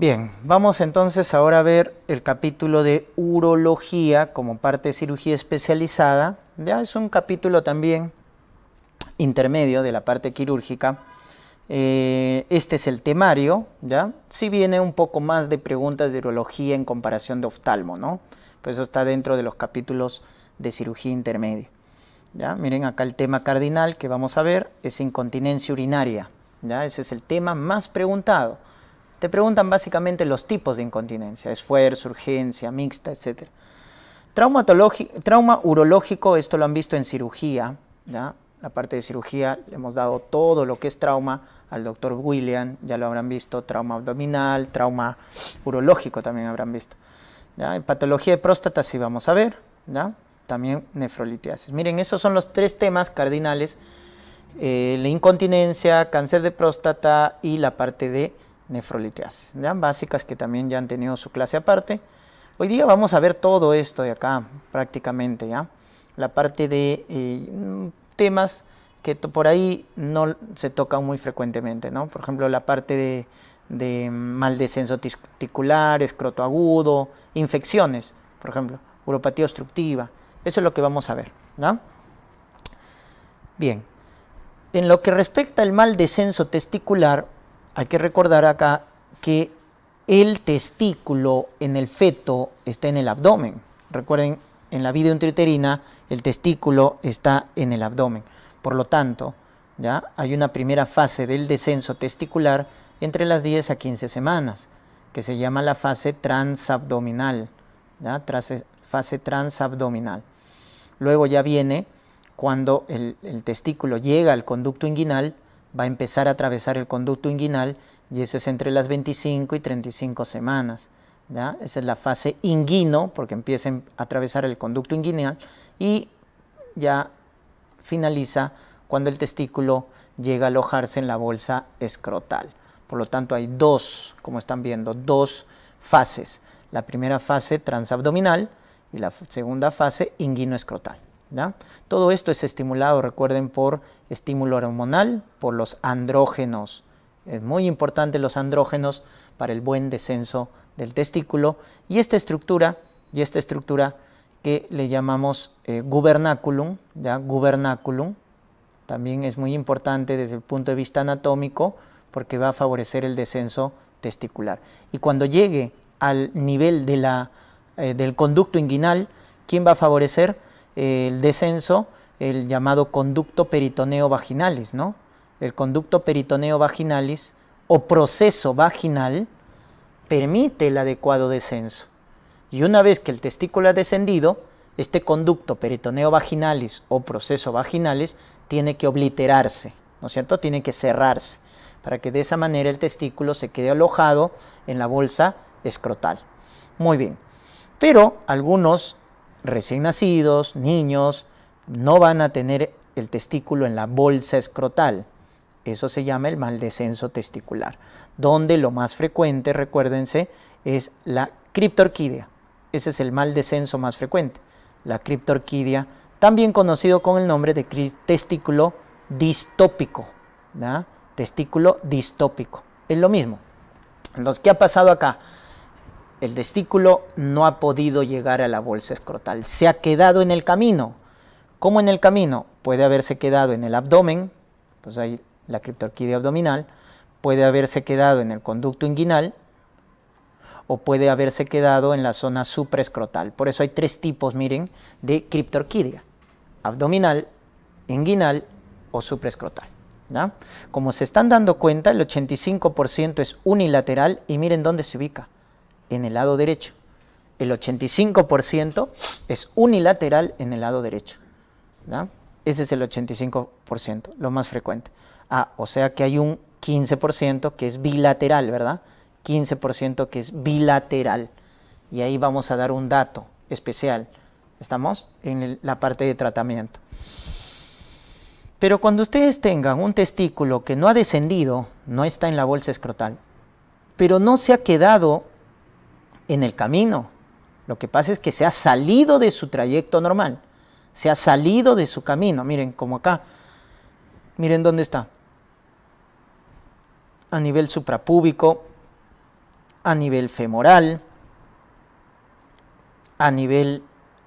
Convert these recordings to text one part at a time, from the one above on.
Bien, vamos entonces ahora a ver el capítulo de urología como parte de cirugía especializada. Ya es un capítulo también intermedio de la parte quirúrgica. Eh, este es el temario, ¿ya? Si viene un poco más de preguntas de urología en comparación de oftalmo, ¿no? Pues eso está dentro de los capítulos de cirugía intermedia. ¿ya? Miren acá el tema cardinal que vamos a ver es incontinencia urinaria, ¿ya? Ese es el tema más preguntado. Te preguntan básicamente los tipos de incontinencia, esfuerzo, urgencia, mixta, etc. Trauma urológico, esto lo han visto en cirugía, ¿ya? la parte de cirugía, le hemos dado todo lo que es trauma al doctor William, ya lo habrán visto, trauma abdominal, trauma urológico también habrán visto. En patología de próstata sí vamos a ver, ¿ya? también nefrolitiasis. Miren, esos son los tres temas cardinales, eh, la incontinencia, cáncer de próstata y la parte de nefrolitiasis, ¿ya? básicas que también ya han tenido su clase aparte. Hoy día vamos a ver todo esto de acá prácticamente, ¿ya? la parte de eh, temas que por ahí no se tocan muy frecuentemente, ¿no? por ejemplo la parte de, de mal descenso testicular, escroto agudo, infecciones, por ejemplo, uropatía obstructiva, eso es lo que vamos a ver. Bien, en lo que respecta al mal descenso testicular, hay que recordar acá que el testículo en el feto está en el abdomen. Recuerden, en la vida intrauterina el testículo está en el abdomen. Por lo tanto, ya hay una primera fase del descenso testicular entre las 10 a 15 semanas, que se llama la fase transabdominal. ¿ya? fase transabdominal. Luego ya viene cuando el, el testículo llega al conducto inguinal, va a empezar a atravesar el conducto inguinal y eso es entre las 25 y 35 semanas. ¿ya? Esa es la fase inguino, porque empieza a atravesar el conducto inguinal y ya finaliza cuando el testículo llega a alojarse en la bolsa escrotal. Por lo tanto, hay dos, como están viendo, dos fases. La primera fase transabdominal y la segunda fase inguinoescrotal. Todo esto es estimulado, recuerden, por estímulo hormonal, por los andrógenos. Es muy importante los andrógenos para el buen descenso del testículo y esta estructura, y esta estructura que le llamamos gubernáculum, eh, gubernaculum, ¿ya? gubernaculum, también es muy importante desde el punto de vista anatómico porque va a favorecer el descenso testicular. Y cuando llegue al nivel eh, del conducto inguinal, ¿quién va a favorecer? el descenso, el llamado conducto peritoneo vaginalis, ¿no? El conducto peritoneo vaginalis o proceso vaginal permite el adecuado descenso. Y una vez que el testículo ha descendido, este conducto peritoneo vaginalis o proceso vaginalis tiene que obliterarse, ¿no es cierto? Tiene que cerrarse para que de esa manera el testículo se quede alojado en la bolsa escrotal. Muy bien. Pero algunos recién nacidos, niños, no van a tener el testículo en la bolsa escrotal. Eso se llama el mal descenso testicular, donde lo más frecuente, recuérdense, es la criptorquidia. Ese es el mal descenso más frecuente. La criptorquidia, también conocido con el nombre de testículo distópico. Testículo distópico. Es lo mismo. Entonces, ¿qué ha pasado acá? el testículo no ha podido llegar a la bolsa escrotal, se ha quedado en el camino. ¿Cómo en el camino? Puede haberse quedado en el abdomen, pues hay la criptorquidia abdominal, puede haberse quedado en el conducto inguinal o puede haberse quedado en la zona supraescrotal. Por eso hay tres tipos, miren, de criptorquidia, abdominal, inguinal o supraescrotal. Como se están dando cuenta, el 85% es unilateral y miren dónde se ubica en el lado derecho. El 85% es unilateral en el lado derecho. Ese es el 85%, lo más frecuente. Ah, o sea que hay un 15% que es bilateral, ¿verdad? 15% que es bilateral. Y ahí vamos a dar un dato especial. ¿Estamos? En la parte de tratamiento. Pero cuando ustedes tengan un testículo que no ha descendido, no está en la bolsa escrotal, pero no se ha quedado en el camino. Lo que pasa es que se ha salido de su trayecto normal, se ha salido de su camino. Miren, como acá, miren dónde está. A nivel suprapúbico, a nivel femoral, a nivel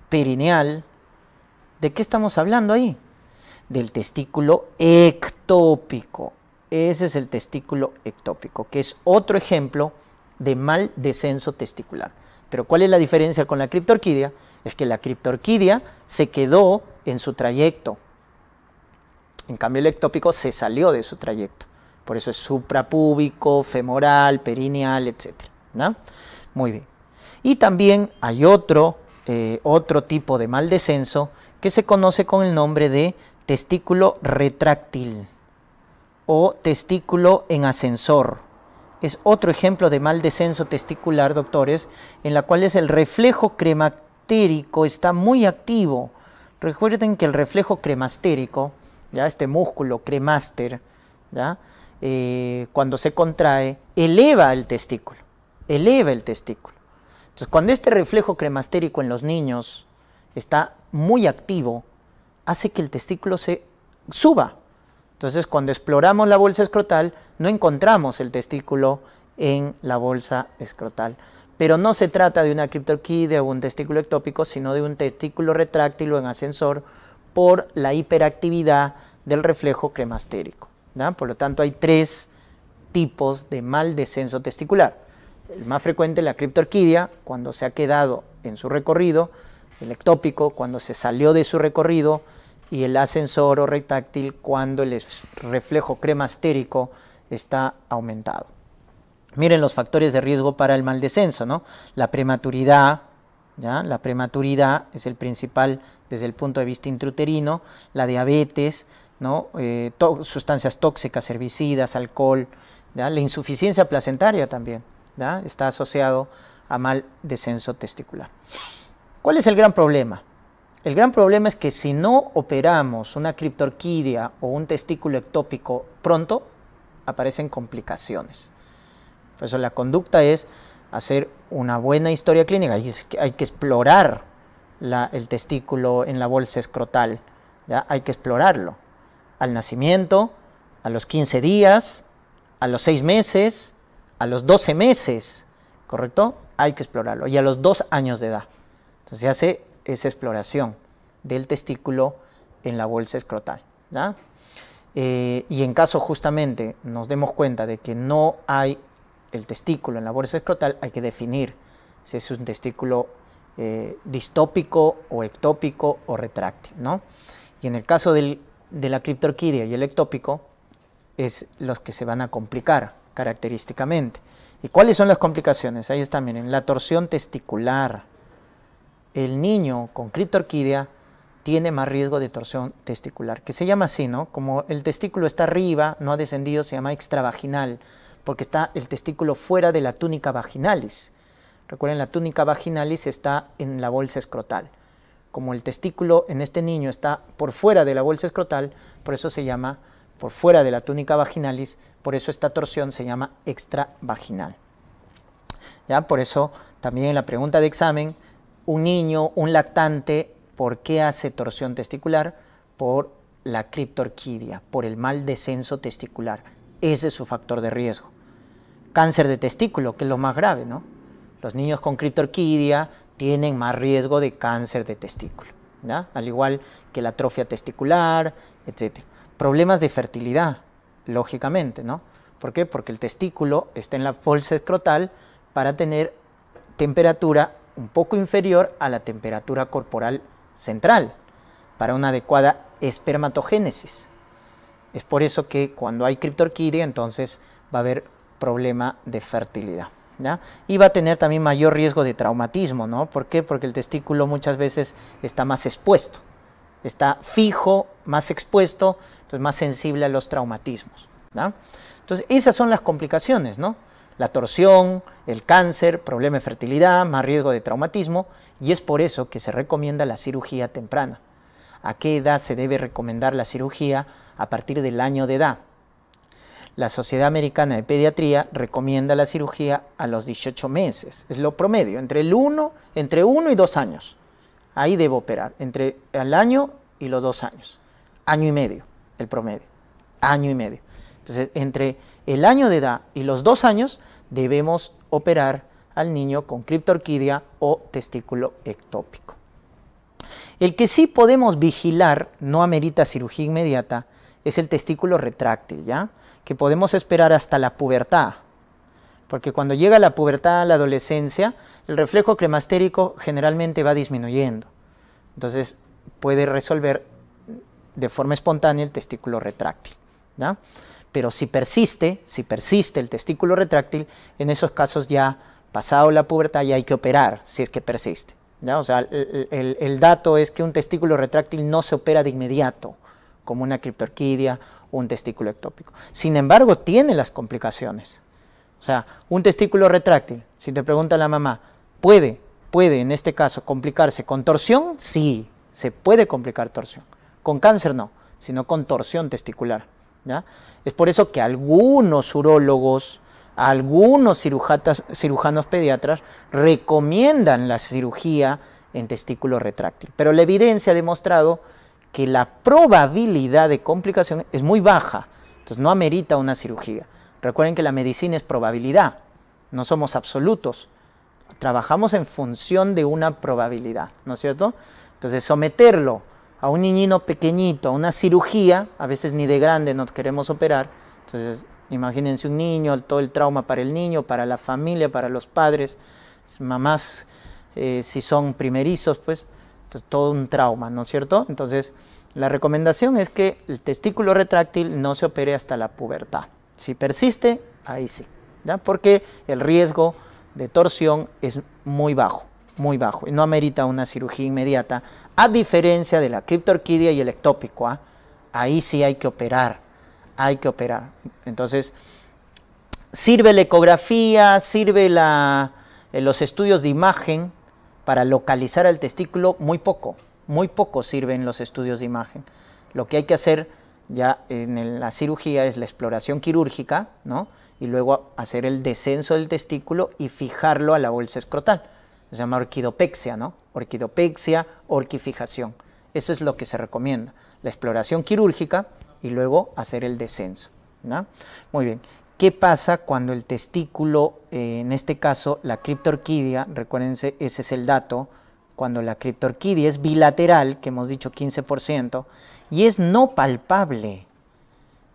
perineal. ¿De qué estamos hablando ahí? Del testículo ectópico. Ese es el testículo ectópico, que es otro ejemplo de mal descenso testicular. Pero ¿cuál es la diferencia con la criptorquidia? Es que la criptorquidia se quedó en su trayecto. En cambio, el ectópico se salió de su trayecto. Por eso es suprapúbico, femoral, perineal, etc. ¿no? Muy bien. Y también hay otro, eh, otro tipo de mal descenso que se conoce con el nombre de testículo retráctil o testículo en ascensor es otro ejemplo de mal descenso testicular, doctores, en la cual es el reflejo crematérico está muy activo. Recuerden que el reflejo cremastérico, ya este músculo cremaster, ya eh, cuando se contrae eleva el testículo, eleva el testículo. Entonces, cuando este reflejo cremastérico en los niños está muy activo, hace que el testículo se suba. Entonces, cuando exploramos la bolsa escrotal, no encontramos el testículo en la bolsa escrotal. Pero no se trata de una criptorquídea o un testículo ectópico, sino de un testículo retráctil o en ascensor por la hiperactividad del reflejo cremastérico. Por lo tanto, hay tres tipos de mal descenso testicular. El más frecuente, la criptorquidia, cuando se ha quedado en su recorrido, el ectópico, cuando se salió de su recorrido, y el ascensor o retráctil, cuando el reflejo cremastérico está aumentado. Miren los factores de riesgo para el mal descenso, ¿no? La prematuridad, ¿ya? La prematuridad es el principal desde el punto de vista intruterino, la diabetes, ¿no? Eh, sustancias tóxicas, herbicidas, alcohol, ¿ya? La insuficiencia placentaria también, ¿ya? Está asociado a mal descenso testicular. ¿Cuál es el gran problema? El gran problema es que si no operamos una criptorquidia o un testículo ectópico pronto, aparecen complicaciones. Por eso la conducta es hacer una buena historia clínica. Hay que explorar el testículo en la bolsa escrotal. ¿ya? Hay que explorarlo. Al nacimiento, a los 15 días, a los 6 meses, a los 12 meses, ¿correcto? Hay que explorarlo. Y a los 2 años de edad. Entonces se hace esa exploración del testículo en la bolsa escrotal. ¿ya? Eh, y en caso justamente nos demos cuenta de que no hay el testículo en la bolsa escrotal, hay que definir si es un testículo eh, distópico o ectópico o retráctil. ¿no? Y en el caso de la criptorquidia y el ectópico, es los que se van a complicar característicamente. ¿Y cuáles son las complicaciones? Ahí está, miren, la torsión testicular. El niño con criptorquidia tiene más riesgo de torsión testicular, que se llama así, ¿no? Como el testículo está arriba, no ha descendido, se llama extravaginal, porque está el testículo fuera de la túnica vaginalis. Recuerden, la túnica vaginalis está en la bolsa escrotal. Como el testículo en este niño está por fuera de la bolsa escrotal, por eso se llama por fuera de la túnica vaginalis, por eso esta torsión se llama extravaginal. ¿Ya? Por eso también en la pregunta de examen, un niño, un lactante ¿Por qué hace torsión testicular? Por la criptorquidia, por el mal descenso testicular. Ese es su factor de riesgo. Cáncer de testículo, que es lo más grave, ¿no? Los niños con criptorquidia tienen más riesgo de cáncer de testículo, al igual que la atrofia testicular, etc. Problemas de fertilidad, lógicamente, ¿no? ¿Por qué? Porque el testículo está en la bolsa escrotal para tener temperatura un poco inferior a la temperatura corporal central para una adecuada espermatogénesis. Es por eso que cuando hay criptorquidia, entonces va a haber problema de fertilidad. ¿Ya? Y va a tener también mayor riesgo de traumatismo, ¿no? ¿Por qué? Porque el testículo muchas veces está más expuesto, está fijo, más expuesto, entonces más sensible a los traumatismos, Entonces esas son las complicaciones, ¿no? la torsión, el cáncer, problema de fertilidad, más riesgo de traumatismo, y es por eso que se recomienda la cirugía temprana. ¿A qué edad se debe recomendar la cirugía? A partir del año de edad. La Sociedad Americana de Pediatría recomienda la cirugía a los 18 meses, es lo promedio, entre el 1, entre 1 y 2 años. Ahí debo operar, entre el año y los dos años. Año y medio, el promedio. Año y medio. Entonces, entre el año de edad y los dos años, debemos operar al niño con criptorquidia o testículo ectópico. El que sí podemos vigilar, no amerita cirugía inmediata, es el testículo retráctil, ¿ya? Que podemos esperar hasta la pubertad. Porque cuando llega la pubertad, la adolescencia, el reflejo cremastérico generalmente va disminuyendo. Entonces puede resolver de forma espontánea el testículo retráctil, ¿ya? Pero si persiste, si persiste el testículo retráctil, en esos casos ya pasado la pubertad ya hay que operar si es que persiste. ¿ya? O sea, el, el, dato es que un testículo retráctil no se opera de inmediato, como una criptorquidia o un testículo ectópico. Sin embargo, tiene las complicaciones. O sea, un testículo retráctil, si te pregunta la mamá, ¿puede, puede en este caso complicarse con torsión? Sí, se puede complicar torsión. Con cáncer no, sino con torsión testicular. Es por eso que algunos urólogos, algunos cirujanos pediatras recomiendan la cirugía en testículo retráctil, pero la evidencia ha demostrado que la probabilidad de complicación es muy baja, entonces no amerita una cirugía. Recuerden que la medicina es probabilidad, no somos absolutos, trabajamos en función de una probabilidad, ¿no es cierto? Entonces someterlo a un niñino pequeñito, a una cirugía, a veces ni de grande nos queremos operar, entonces imagínense un niño, todo el trauma para el niño, para la familia, para los padres, mamás, eh, si son primerizos, pues, todo un trauma, ¿no es cierto? Entonces, la recomendación es que el testículo retráctil no se opere hasta la pubertad. Si persiste, ahí sí, ¿ya? porque el riesgo de torsión es muy bajo muy bajo y no amerita una cirugía inmediata, a diferencia de la criptorquidia y el ectópico. ¿ah? Ahí sí hay que operar, hay que operar. Entonces, sirve la ecografía, sirve la, eh, los estudios de imagen para localizar al testículo, muy poco, muy poco sirven los estudios de imagen. Lo que hay que hacer ya en la cirugía es la exploración quirúrgica, ¿no? Y luego hacer el descenso del testículo y fijarlo a la bolsa escrotal se llama orquidopexia, ¿no? Orquidopexia, orquifijación. Eso es lo que se recomienda, la exploración quirúrgica y luego hacer el descenso. Muy bien, ¿qué pasa cuando el testículo, eh, en este caso la criptorquidia, recuérdense, ese es el dato, cuando la criptorquidia es bilateral, que hemos dicho 15%, y es no palpable?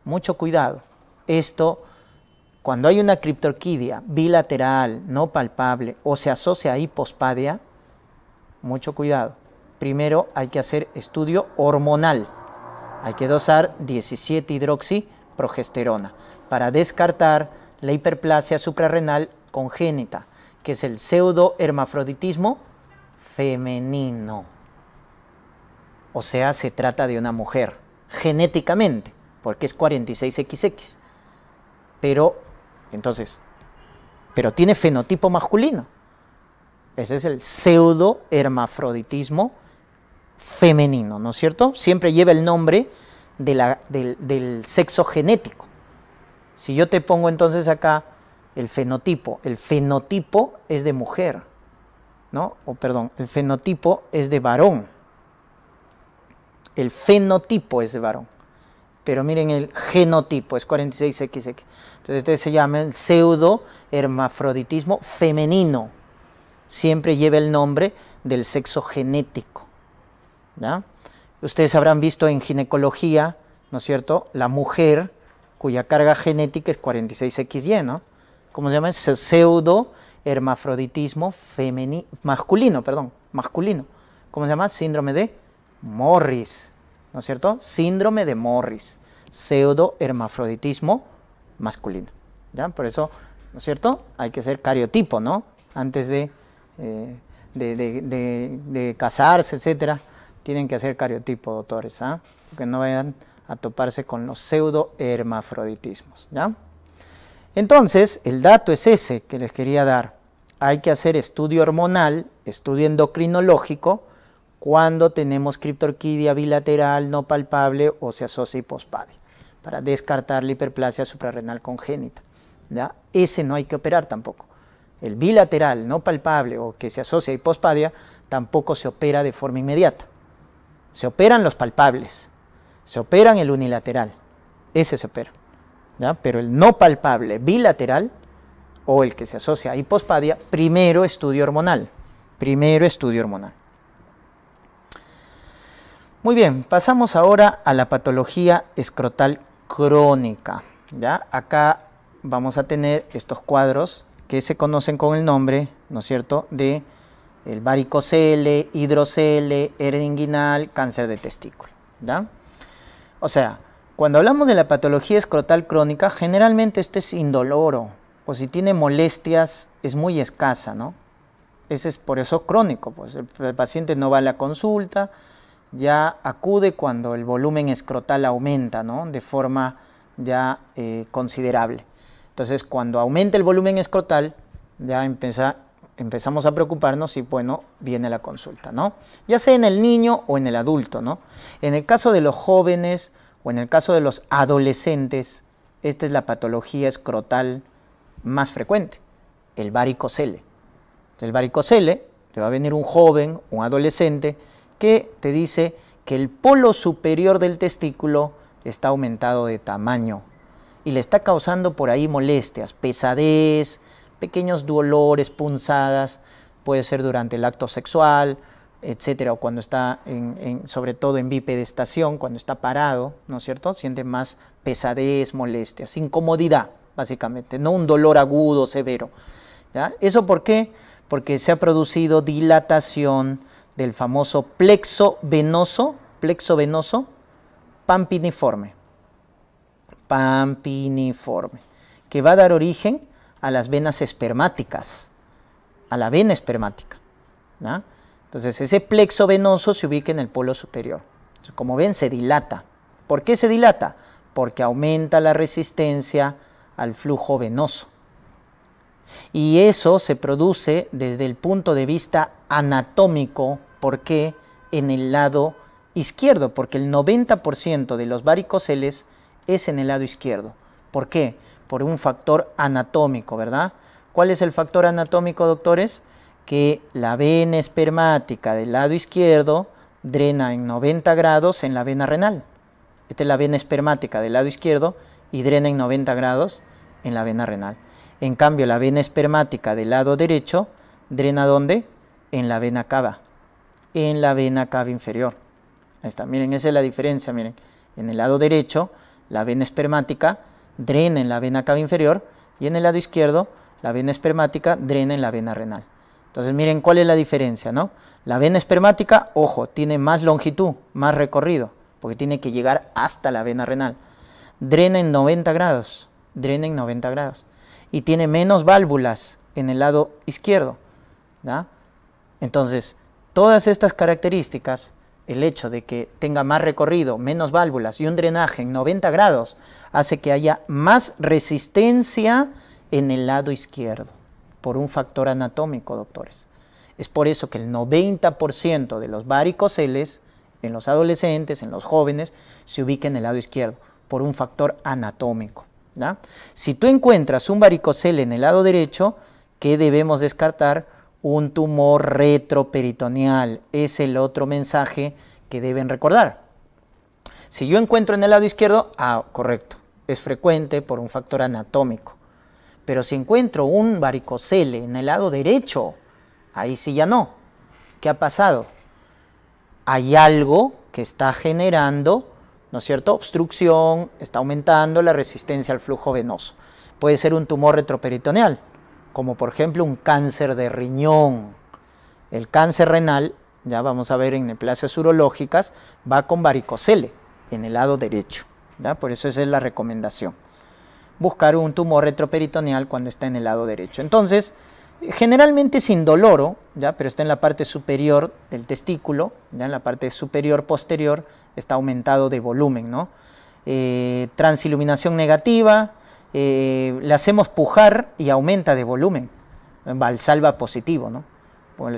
Mucho cuidado, esto cuando hay una criptorquidia bilateral, no palpable, o se asocia a hipospadia, mucho cuidado. Primero hay que hacer estudio hormonal. Hay que dosar 17 hidroxiprogesterona para descartar la hiperplasia suprarrenal congénita, que es el pseudohermafroditismo femenino. O sea, se trata de una mujer genéticamente, porque es 46XX. Pero entonces, pero tiene fenotipo masculino. Ese es el pseudo hermafroditismo femenino, ¿no es cierto? Siempre lleva el nombre del sexo genético. Si yo te pongo entonces acá el fenotipo, el fenotipo es de mujer, ¿no? O perdón, el fenotipo es de varón. El fenotipo es de varón pero miren el genotipo, es 46XX. Entonces ustedes se llama el pseudo hermafroditismo femenino. Siempre lleva el nombre del sexo genético. Ustedes habrán visto en ginecología, ¿no es cierto?, la mujer cuya carga genética es 46XY, ¿no? ¿Cómo se llama? Es pseudo hermafroditismo femenino, masculino, perdón, masculino. ¿Cómo se llama? Síndrome de Morris. ¿no es cierto? Síndrome de Morris, pseudohermafroditismo masculino. ¿Ya? Por eso, ¿no es cierto? Hay que hacer cariotipo, ¿no? Antes eh, de, casarse, etcétera, tienen que hacer cariotipo, doctores, ¿ah? Que no vayan a toparse con los pseudohermafroditismos, ¿ya? Entonces, el dato es ese que les quería dar. Hay que hacer estudio hormonal, estudio endocrinológico, cuando tenemos criptorquidia bilateral no palpable o se asocia hipospadia? para descartar la hiperplasia suprarrenal congénita. Ese no hay que operar tampoco. El bilateral no palpable o que se asocia a hipospadia tampoco se opera de forma inmediata. Se operan los palpables, se operan el unilateral, ese se opera. Pero el no palpable bilateral o el que se asocia a hipospadia, primero estudio hormonal. Primero estudio hormonal. Muy bien, pasamos ahora a la patología escrotal crónica. ¿ya? Acá vamos a tener estos cuadros que se conocen con el nombre, ¿no es cierto?, de el varicocele, hidrocele, eringuinal, cáncer de testículo. O sea, cuando hablamos de la patología escrotal crónica, generalmente este es indoloro, o si tiene molestias, es muy escasa, ¿no? Ese es por eso crónico, pues el paciente no va a la consulta, ya acude cuando el volumen escrotal aumenta ¿no? de forma ya eh, considerable. Entonces, cuando aumenta el volumen escrotal, ya empezamos a preocuparnos si, bueno, viene la consulta, ¿no? Ya sea en el niño o en el adulto, ¿no? En el caso de los jóvenes o en el caso de los adolescentes, esta es la patología escrotal más frecuente, el varicocele. El varicocele, le va a venir un joven, un adolescente, que te dice que el polo superior del testículo está aumentado de tamaño y le está causando por ahí molestias, pesadez, pequeños dolores, punzadas, puede ser durante el acto sexual, etcétera, o cuando está, en, sobre todo en bipedestación, cuando está parado, ¿no es cierto? Siente más pesadez, molestias, incomodidad, básicamente, no un dolor agudo, severo. ¿ya? ¿Eso por qué? Porque se ha producido dilatación, del famoso plexo venoso, plexo venoso pampiniforme, pampiniforme, que va a dar origen a las venas espermáticas, a la vena espermática. Entonces ese plexo venoso se ubica en el polo superior. como ven, se dilata. ¿Por qué se dilata? Porque aumenta la resistencia al flujo venoso. Y eso se produce desde el punto de vista anatómico por qué en el lado izquierdo, porque el 90% de los varicoceles es en el lado izquierdo. ¿Por qué? Por un factor anatómico, ¿verdad? ¿Cuál es el factor anatómico, doctores? Que la vena espermática del lado izquierdo drena en 90 grados en la vena renal. Esta es la vena espermática del lado izquierdo y drena en 90 grados en la vena renal. En cambio, la vena espermática del lado derecho drena ¿dónde? En la vena cava en la vena cava inferior. Ahí está, miren, esa es la diferencia, miren. En el lado derecho, la vena espermática drena en la vena cava inferior y en el lado izquierdo, la vena espermática drena en la vena renal. Entonces, miren cuál es la diferencia, ¿no? La vena espermática, ojo, tiene más longitud, más recorrido, porque tiene que llegar hasta la vena renal. Drena en 90 grados, drena en 90 grados. Y tiene menos válvulas en el lado izquierdo, ¿Ya? Entonces, Todas estas características, el hecho de que tenga más recorrido, menos válvulas y un drenaje en 90 grados, hace que haya más resistencia en el lado izquierdo, por un factor anatómico, doctores. Es por eso que el 90% de los varicoceles en los adolescentes, en los jóvenes, se ubica en el lado izquierdo, por un factor anatómico. Si tú encuentras un varicocel en el lado derecho, ¿qué debemos descartar? un tumor retroperitoneal. Es el otro mensaje que deben recordar. Si yo encuentro en el lado izquierdo, ah, correcto, es frecuente por un factor anatómico. Pero si encuentro un varicocele en el lado derecho, ahí sí ya no. ¿Qué ha pasado? Hay algo que está generando, ¿no es cierto?, obstrucción, está aumentando la resistencia al flujo venoso. Puede ser un tumor retroperitoneal, como por ejemplo un cáncer de riñón. El cáncer renal, ya vamos a ver en neplasias urológicas, va con varicocele en el lado derecho. Por eso esa es la recomendación. Buscar un tumor retroperitoneal cuando está en el lado derecho. Entonces, generalmente sin doloro ¿ya? pero está en la parte superior del testículo, ya en la parte superior posterior está aumentado de volumen. ¿no? Eh, transiluminación negativa, eh, le hacemos pujar y aumenta de volumen, Valsalva positivo, ¿no?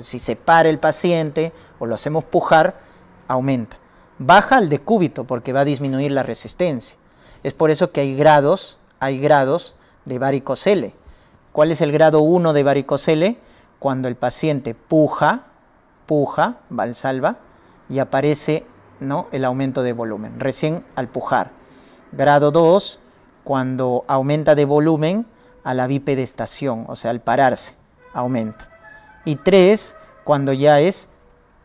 si se para el paciente o lo hacemos pujar, aumenta. Baja al decúbito porque va a disminuir la resistencia. Es por eso que hay grados, hay grados de varicocele. ¿Cuál es el grado 1 de varicocele? Cuando el paciente puja, puja, valsalva, y aparece ¿no? el aumento de volumen, recién al pujar. Grado 2 cuando aumenta de volumen a la bipedestación, o sea, al pararse, aumenta. Y tres, cuando ya es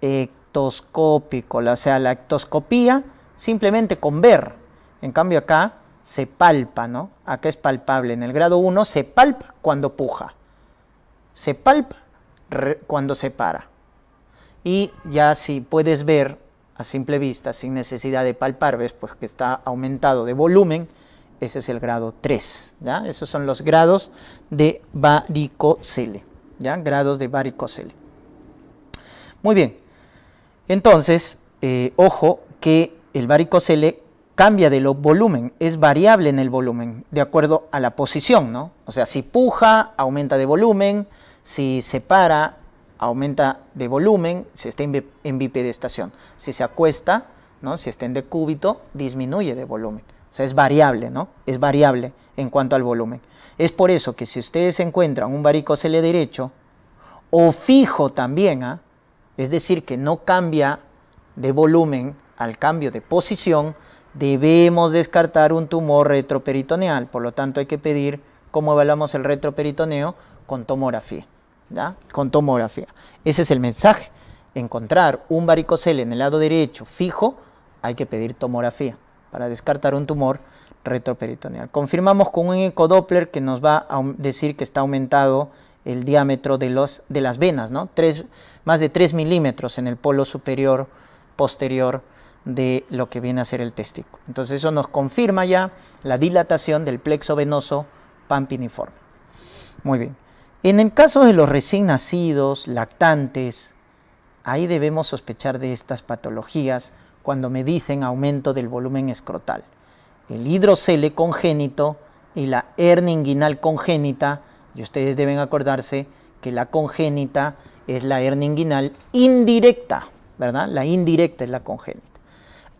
eh, ectoscópico, o sea, la ectoscopía simplemente con ver. En cambio acá se palpa, Acá es palpable. En el grado 1 se palpa cuando puja. Se palpa cuando se para. Y ya si puedes ver a simple vista, sin necesidad de palpar, ves pues que está aumentado de volumen, ese es el grado 3. ¿ya? Esos son los grados de varicocele. ¿ya? Grados de varicocele. Muy bien. Entonces, eh, ojo que el varicocele cambia de lo volumen, es variable en el volumen, de acuerdo a la posición, ¿no? O sea, si puja, aumenta de volumen, si se para, aumenta de volumen, si está en bipedestación. Si se acuesta, ¿no? si está en decúbito, disminuye de volumen. O sea, es variable, ¿no? Es variable en cuanto al volumen. Es por eso que si ustedes encuentran un varicocele derecho o fijo también, ¿ah? es decir, que no cambia de volumen al cambio de posición, debemos descartar un tumor retroperitoneal. Por lo tanto, hay que pedir cómo evaluamos el retroperitoneo con tomografía. ¿ya? Con tomografía. Ese es el mensaje. Encontrar un varicocele en el lado derecho fijo, hay que pedir tomografía para descartar un tumor retroperitoneal. Confirmamos con un ecodoppler que nos va a decir que está aumentado el diámetro de, los, de las venas, ¿no? más de 3 milímetros en el polo superior posterior de lo que viene a ser el testículo. Entonces eso nos confirma ya la dilatación del plexo venoso pampiniforme. Muy bien. En el caso de los recién nacidos, lactantes, ahí debemos sospechar de estas patologías cuando me dicen aumento del volumen escrotal. El hidrocele congénito y la hernia inguinal congénita, y ustedes deben acordarse que la congénita es la hernia inguinal indirecta, ¿verdad? La indirecta es la congénita.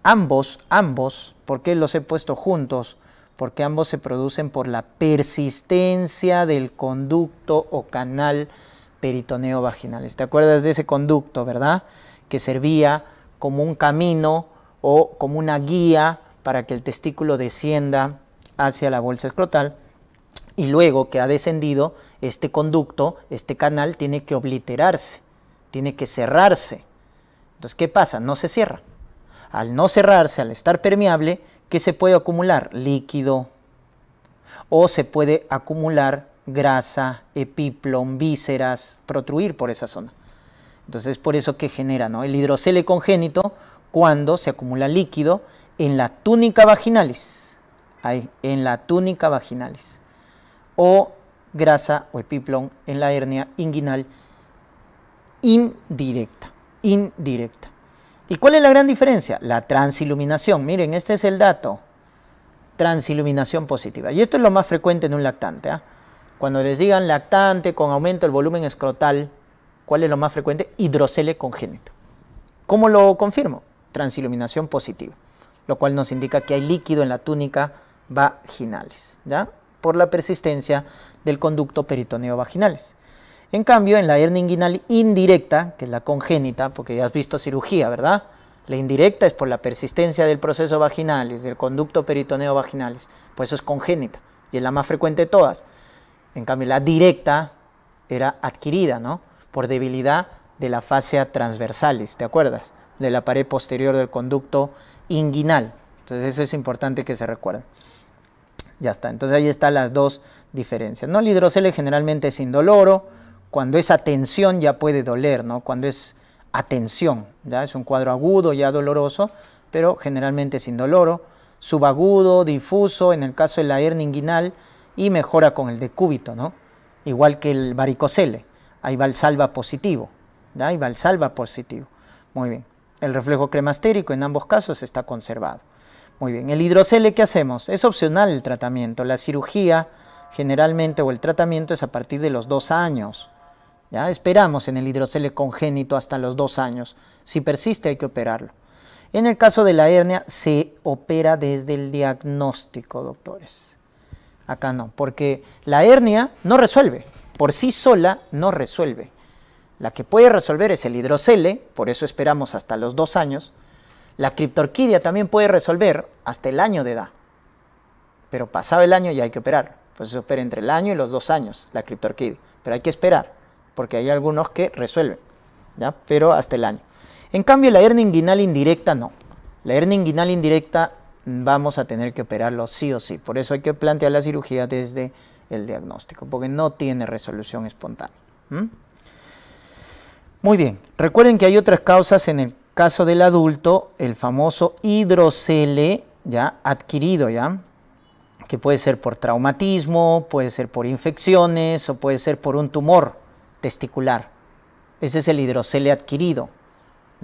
Ambos, ambos, ¿por qué los he puesto juntos? Porque ambos se producen por la persistencia del conducto o canal peritoneo vaginal. ¿Te acuerdas de ese conducto, verdad? Que servía como un camino o como una guía para que el testículo descienda hacia la bolsa escrotal y luego que ha descendido, este conducto, este canal tiene que obliterarse, tiene que cerrarse. Entonces, ¿qué pasa? No se cierra. Al no cerrarse, al estar permeable, ¿qué se puede acumular? Líquido. O se puede acumular grasa, epiplom, vísceras, protruir por esa zona. Entonces es por eso que genera el hidrocele congénito cuando se acumula líquido en la túnica vaginalis, ahí, en la túnica vaginalis, o grasa o epiplón en la hernia inguinal indirecta, indirecta. ¿Y cuál es la gran diferencia? La transiluminación. Miren, este es el dato. Transiluminación positiva. Y esto es lo más frecuente en un lactante. ¿ah? Cuando les digan lactante con aumento del volumen escrotal, ¿Cuál es lo más frecuente? Hidrocele congénito. ¿Cómo lo confirmo? Transiluminación positiva, lo cual nos indica que hay líquido en la túnica vaginales, ¿ya? Por la persistencia del conducto peritoneo vaginales. En cambio, en la hernia inguinal indirecta, que es la congénita, porque ya has visto cirugía, ¿verdad? La indirecta es por la persistencia del proceso vaginales, del conducto peritoneo vaginales. pues eso es congénita y es la más frecuente de todas. En cambio, la directa era adquirida, ¿no? por debilidad de la fascia transversalis, ¿te acuerdas? De la pared posterior del conducto inguinal. Entonces eso es importante que se recuerde. Ya está, entonces ahí están las dos diferencias. ¿no? El hidrocele generalmente es indoloro, cuando es atención ya puede doler, ¿no? cuando es atención, ya es un cuadro agudo, ya doloroso, pero generalmente sin indoloro, subagudo, difuso, en el caso de la hernia inguinal, y mejora con el decúbito, ¿no? igual que el varicocele. Ahí va salva positivo. ¿da? Ahí va salva positivo. Muy bien. El reflejo cremastérico en ambos casos está conservado. Muy bien. El hidrocele, ¿qué hacemos? Es opcional el tratamiento. La cirugía generalmente o el tratamiento es a partir de los dos años. ¿ya? Esperamos en el hidrocele congénito hasta los dos años. Si persiste hay que operarlo. En el caso de la hernia se opera desde el diagnóstico, doctores. Acá no, porque la hernia no resuelve por sí sola no resuelve. La que puede resolver es el hidrocele, por eso esperamos hasta los dos años. La criptorquidia también puede resolver hasta el año de edad. Pero pasado el año ya hay que operar. Pues se opera entre el año y los dos años la criptorquidia. Pero hay que esperar, porque hay algunos que resuelven, ¿ya? pero hasta el año. En cambio, la hernia inguinal indirecta no. La hernia inguinal indirecta vamos a tener que operarlo sí o sí. Por eso hay que plantear la cirugía desde el diagnóstico, porque no tiene resolución espontánea. Muy bien, recuerden que hay otras causas en el caso del adulto, el famoso hidrocele ya adquirido, ya que puede ser por traumatismo, puede ser por infecciones o puede ser por un tumor testicular. Ese es el hidrocele adquirido,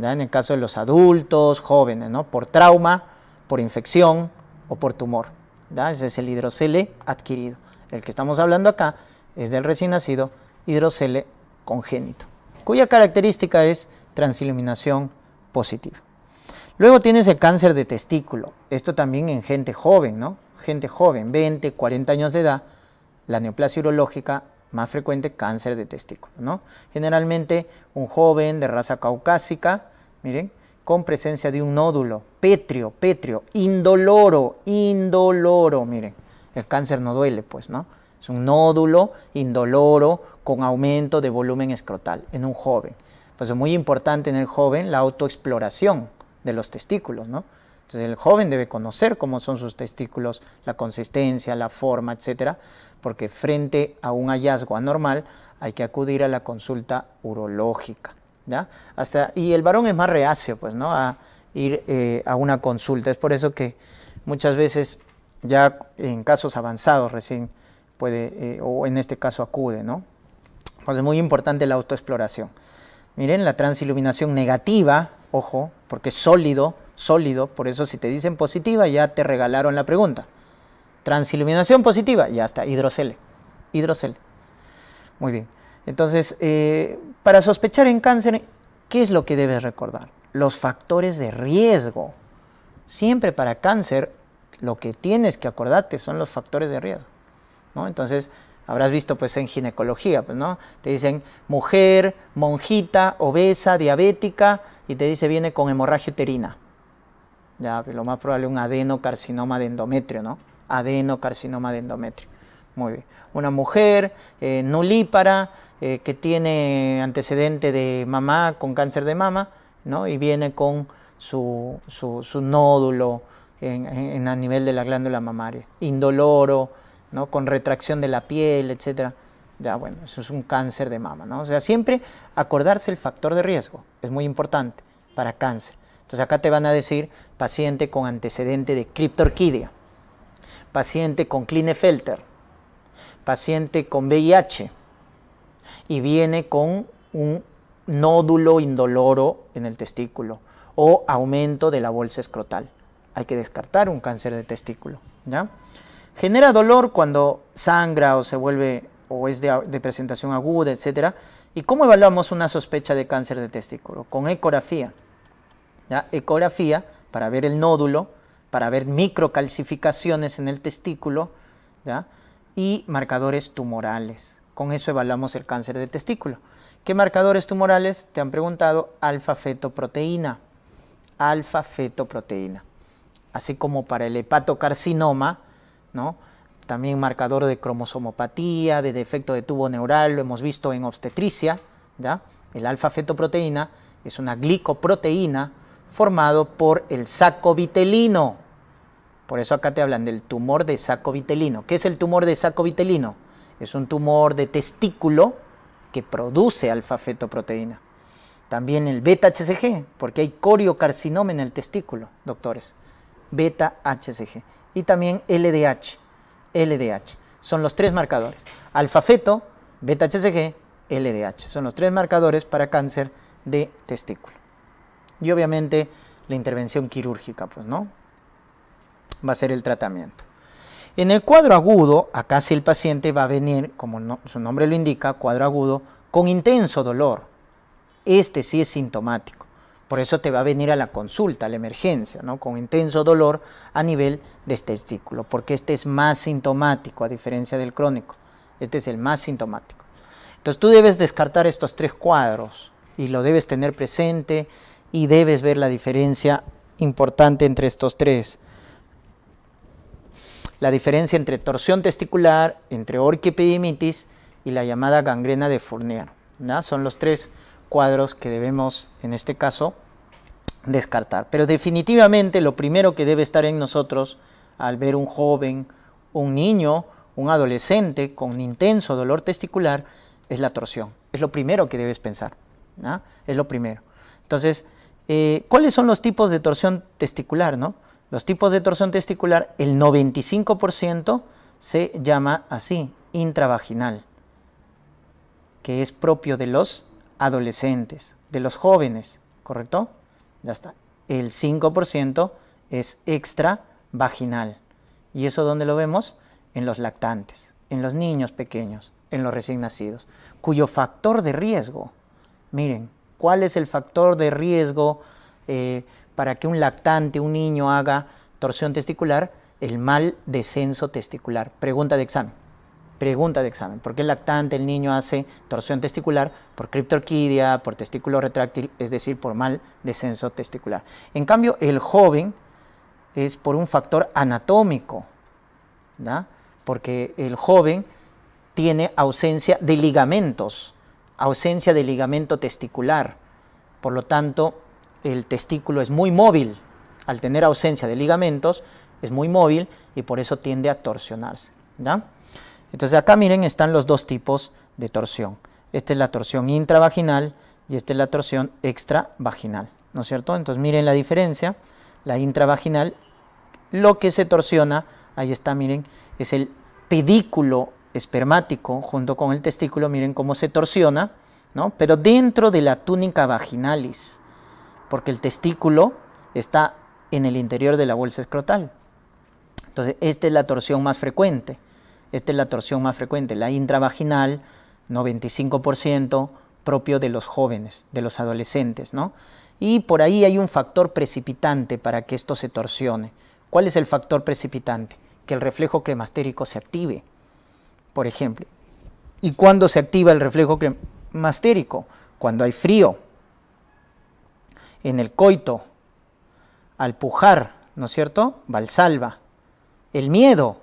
en el caso de los adultos, jóvenes, ¿no? por trauma, por infección o por tumor. Ese es el hidrocele adquirido el que estamos hablando acá, es del recién nacido hidrocele congénito, cuya característica es transiluminación positiva. Luego tienes el cáncer de testículo, esto también en gente joven, ¿no? Gente joven, 20, 40 años de edad, la neoplasia urológica más frecuente, cáncer de testículo, ¿no? Generalmente un joven de raza caucásica, miren, con presencia de un nódulo, petrio, pétreo, indoloro, indoloro, miren el cáncer no duele, pues, ¿no? Es un nódulo indoloro con aumento de volumen escrotal en un joven. Pues es muy importante en el joven la autoexploración de los testículos, ¿no? Entonces el joven debe conocer cómo son sus testículos, la consistencia, la forma, etcétera, porque frente a un hallazgo anormal hay que acudir a la consulta urológica. ¿ya? Hasta, y el varón es más reacio pues, ¿no? a ir eh, a una consulta. Es por eso que muchas veces ya en casos avanzados recién puede, eh, o en este caso acude, ¿no? Pues es muy importante la autoexploración. Miren, la transiluminación negativa, ojo, porque es sólido, sólido, por eso si te dicen positiva ya te regalaron la pregunta. Transiluminación positiva, ya está, hidrocele, hidrocele. Muy bien, entonces, eh, para sospechar en cáncer, ¿qué es lo que debes recordar? Los factores de riesgo. Siempre para cáncer lo que tienes que acordarte son los factores de riesgo. ¿no? Entonces, habrás visto pues en ginecología, pues, ¿no? Te dicen mujer, monjita, obesa, diabética, y te dice viene con hemorragia uterina. Ya, lo más probable es un adenocarcinoma de endometrio, ¿no? Adenocarcinoma de endometrio. Muy bien. Una mujer eh, nulípara eh, que tiene antecedente de mamá con cáncer de mama, ¿no? Y viene con su nódulo en, a nivel de la glándula mamaria. Indoloro, ¿no? con retracción de la piel, etc. Ya, bueno, eso es un cáncer de mama. ¿no? O sea, siempre acordarse el factor de riesgo, es muy importante para cáncer. Entonces acá te van a decir paciente con antecedente de criptorquidia, paciente con Klinefelter, paciente con VIH y viene con un nódulo indoloro en el testículo o aumento de la bolsa escrotal hay que descartar un cáncer de testículo. ¿ya? Genera dolor cuando sangra o se vuelve o es de, presentación aguda, etc. ¿Y cómo evaluamos una sospecha de cáncer de testículo? Con ecografía. ¿ya? Ecografía para ver el nódulo, para ver microcalcificaciones en el testículo y marcadores tumorales. Con eso evaluamos el cáncer de testículo. ¿Qué marcadores tumorales? Te han preguntado alfa-fetoproteína. Alfa-fetoproteína así como para el hepatocarcinoma, ¿no? también marcador de cromosomopatía, de defecto de tubo neural, lo hemos visto en obstetricia, ¿ya? el alfa-fetoproteína es una glicoproteína formado por el saco vitelino. Por eso acá te hablan del tumor de saco vitelino. ¿Qué es el tumor de saco vitelino? Es un tumor de testículo que produce alfa-fetoproteína. También el beta-HCG, porque hay coriocarcinoma en el testículo, doctores beta HCG y también LDH. LDH son los tres marcadores. Alfa-feto, beta-HCG, LDH son los tres marcadores para cáncer de testículo. Y obviamente la intervención quirúrgica, pues no, va a ser el tratamiento. En el cuadro agudo, acá si el paciente va a venir, como su nombre lo indica, cuadro agudo, con intenso dolor. Este sí es sintomático. Por eso te va a venir a la consulta, a la emergencia, ¿no? con intenso dolor a nivel de este testículo, porque este es más sintomático a diferencia del crónico. Este es el más sintomático. Entonces tú debes descartar estos tres cuadros y lo debes tener presente y debes ver la diferencia importante entre estos tres. La diferencia entre torsión testicular, entre orquipedimitis y la llamada gangrena de Fournier. Son los tres cuadros que debemos, en este caso, descartar. Pero definitivamente lo primero que debe estar en nosotros al ver un joven, un niño, un adolescente con intenso dolor testicular es la torsión. Es lo primero que debes pensar. Es lo primero. Entonces, eh, ¿cuáles son los tipos de torsión testicular? ¿no? Los tipos de torsión testicular, el 95% se llama así, intravaginal, que es propio de los adolescentes, de los jóvenes, ¿correcto? Ya está. El 5% es extravaginal. ¿Y eso dónde lo vemos? En los lactantes, en los niños pequeños, en los recién nacidos, cuyo factor de riesgo, miren, ¿cuál es el factor de riesgo eh, para que un lactante, un niño haga torsión testicular? El mal descenso testicular. Pregunta de examen. Pregunta de examen. ¿Por qué el lactante, el niño hace torsión testicular? Por criptorquidia, por testículo retráctil, es decir, por mal descenso testicular. En cambio, el joven es por un factor anatómico, ¿da? porque el joven tiene ausencia de ligamentos, ausencia de ligamento testicular. Por lo tanto, el testículo es muy móvil. Al tener ausencia de ligamentos, es muy móvil y por eso tiende a torsionarse. ¿da? Entonces acá miren están los dos tipos de torsión. Esta es la torsión intravaginal y esta es la torsión extravaginal, ¿no es cierto? Entonces miren la diferencia, la intravaginal, lo que se torsiona, ahí está, miren, es el pedículo espermático junto con el testículo, miren cómo se torsiona, ¿no? Pero dentro de la túnica vaginalis, porque el testículo está en el interior de la bolsa escrotal. Entonces, esta es la torsión más frecuente. Esta es la torsión más frecuente, la intravaginal, 95% propio de los jóvenes, de los adolescentes, ¿no? Y por ahí hay un factor precipitante para que esto se torsione. ¿Cuál es el factor precipitante? Que el reflejo cremastérico se active, por ejemplo. ¿Y cuándo se activa el reflejo cremastérico? Cuando hay frío, en el coito, al pujar, ¿no es cierto? Valsalva. El miedo,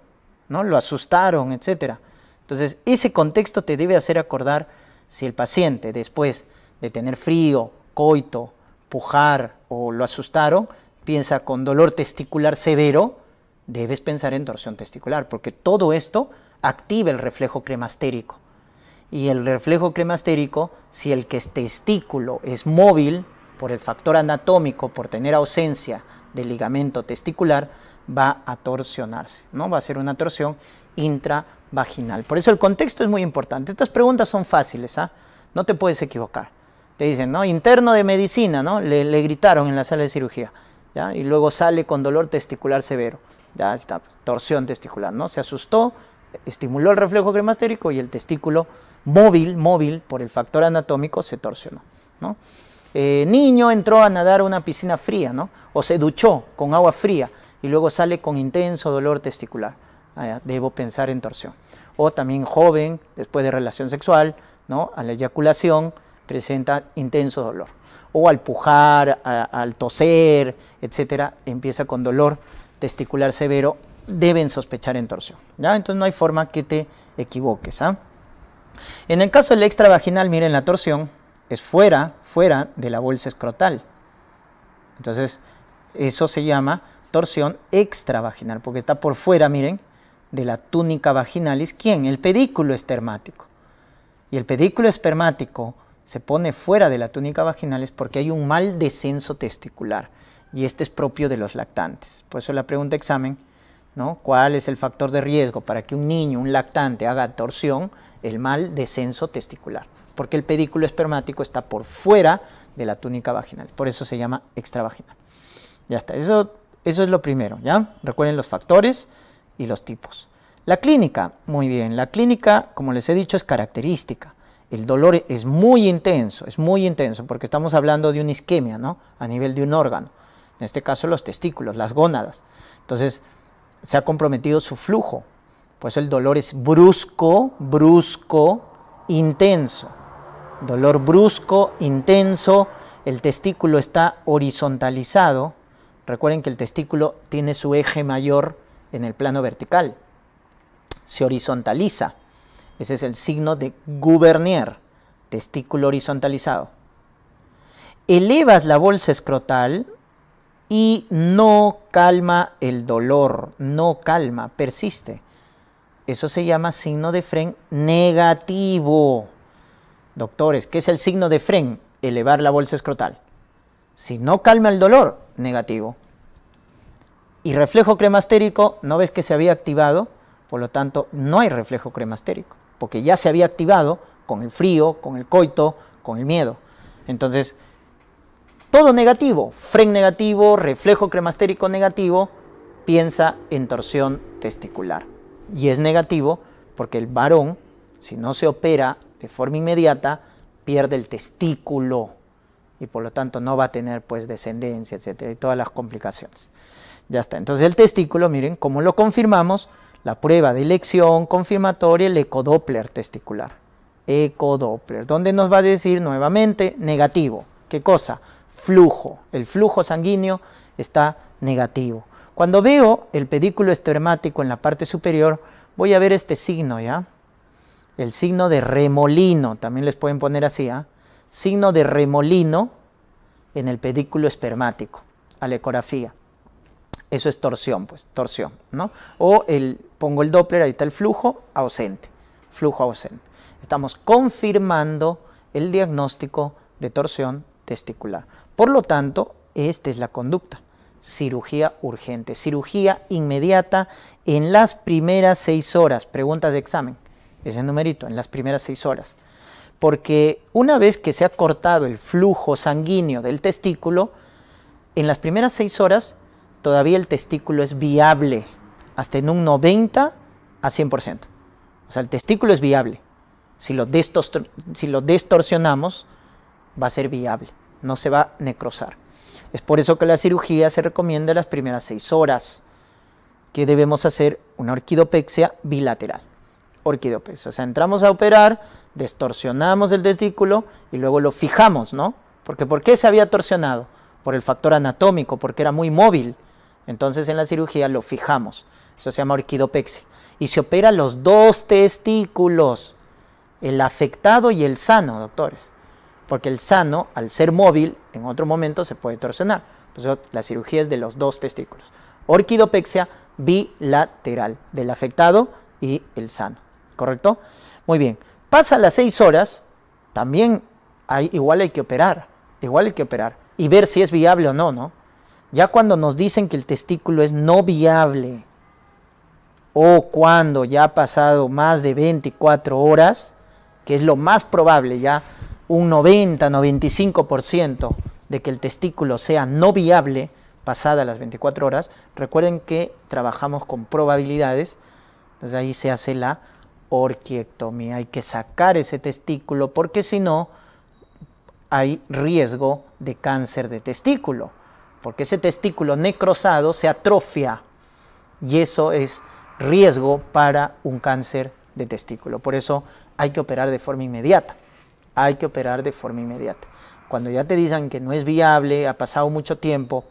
¿no? Lo asustaron, etcétera, Entonces, ese contexto te debe hacer acordar si el paciente, después de tener frío, coito, pujar o lo asustaron, piensa con dolor testicular severo, debes pensar en torsión testicular, porque todo esto activa el reflejo cremastérico. Y el reflejo cremastérico, si el que es testículo es móvil por el factor anatómico, por tener ausencia de ligamento testicular, va a torsionarse, ¿no? Va a ser una torsión intravaginal. Por eso el contexto es muy importante. Estas preguntas son fáciles, ¿ah? No te puedes equivocar. Te dicen, ¿no? Interno de medicina, ¿no? Le, gritaron en la sala de cirugía, ¿ya? Y luego sale con dolor testicular severo, ya está, pues, torsión testicular, ¿no? Se asustó, estimuló el reflejo cremastérico y el testículo móvil, móvil, por el factor anatómico, se torsionó, ¿no? Eh, niño entró a nadar a una piscina fría, ¿no? O se duchó con agua fría y luego sale con intenso dolor testicular. Ah, debo pensar en torsión. O también joven, después de relación sexual, ¿no? a la eyaculación, presenta intenso dolor. O al pujar, al toser, etcétera, empieza con dolor testicular severo, deben sospechar en torsión. ¿ya? Entonces no hay forma que te equivoques. ¿ah? En el caso del extravaginal, miren, la torsión es fuera, fuera de la bolsa escrotal. Entonces, eso se llama torsión extravaginal, porque está por fuera, miren, de la túnica vaginalis. ¿Quién? El pedículo espermático. Y el pedículo espermático se pone fuera de la túnica vaginalis porque hay un mal descenso testicular. Y este es propio de los lactantes. Por eso la pregunta examen, ¿no? ¿Cuál es el factor de riesgo para que un niño, un lactante, haga torsión? El mal descenso testicular. Porque el pedículo espermático está por fuera de la túnica vaginal. Por eso se llama extravaginal. Ya está. Eso eso es lo primero, ¿ya? Recuerden los factores y los tipos. La clínica, muy bien, la clínica, como les he dicho, es característica. El dolor es muy intenso, es muy intenso, porque estamos hablando de una isquemia, ¿no? A nivel de un órgano, en este caso los testículos, las gónadas. Entonces, se ha comprometido su flujo, por eso el dolor es brusco, brusco, intenso. Dolor brusco, intenso, el testículo está horizontalizado, Recuerden que el testículo tiene su eje mayor en el plano vertical. Se horizontaliza. Ese es el signo de Gubernier, testículo horizontalizado. Elevas la bolsa escrotal y no calma el dolor, no calma, persiste. Eso se llama signo de Fren negativo. Doctores, ¿qué es el signo de Fren? Elevar la bolsa escrotal. Si no calma el dolor, negativo. Y reflejo cremastérico, no ves que se había activado, por lo tanto no hay reflejo cremastérico, porque ya se había activado con el frío, con el coito, con el miedo. Entonces, todo negativo, fren negativo, reflejo cremastérico negativo, piensa en torsión testicular. Y es negativo porque el varón, si no se opera de forma inmediata, pierde el testículo y por lo tanto no va a tener pues descendencia, etcétera, y todas las complicaciones. Ya está. Entonces el testículo, miren, como lo confirmamos, la prueba de elección confirmatoria, el ecodoppler testicular. Ecodoppler, donde nos va a decir nuevamente negativo. ¿Qué cosa? Flujo. El flujo sanguíneo está negativo. Cuando veo el pedículo estermático en la parte superior, voy a ver este signo, ¿ya? El signo de remolino, también les pueden poner así, ¿ah? signo de remolino en el pedículo espermático, a Eso es torsión, pues, torsión, ¿no? O el, pongo el Doppler, ahí está el flujo ausente, flujo ausente. Estamos confirmando el diagnóstico de torsión testicular. Por lo tanto, esta es la conducta. Cirugía urgente, cirugía inmediata en las primeras seis horas. Preguntas de examen, ese numerito, en las primeras seis horas porque una vez que se ha cortado el flujo sanguíneo del testículo, en las primeras seis horas todavía el testículo es viable, hasta en un 90 a 100%. O sea, el testículo es viable. Si lo, si lo distorsionamos, va a ser viable, no se va a necrosar. Es por eso que la cirugía se recomienda las primeras seis horas, que debemos hacer una orquidopexia bilateral. Orquidopexia, o sea, entramos a operar, destorsionamos el testículo y luego lo fijamos, ¿no? Porque ¿por qué se había torsionado? Por el factor anatómico, porque era muy móvil. Entonces en la cirugía lo fijamos. Eso se llama orquidopexia. Y se opera los dos testículos, el afectado y el sano, doctores. Porque el sano, al ser móvil, en otro momento se puede torsionar. Entonces la cirugía es de los dos testículos. Orquidopexia bilateral, del afectado y el sano. ¿Correcto? Muy bien. Pasa las 6 horas, también hay, igual hay que operar, igual hay que operar y ver si es viable o no, ¿no? Ya cuando nos dicen que el testículo es no viable o cuando ya ha pasado más de 24 horas, que es lo más probable, ya un 90-95% de que el testículo sea no viable pasada las 24 horas, recuerden que trabajamos con probabilidades, desde ahí se hace la orquiectomía. Hay que sacar ese testículo porque si no hay riesgo de cáncer de testículo, porque ese testículo necrosado se atrofia y eso es riesgo para un cáncer de testículo. Por eso hay que operar de forma inmediata. Hay que operar de forma inmediata. Cuando ya te dicen que no es viable, ha pasado mucho tiempo,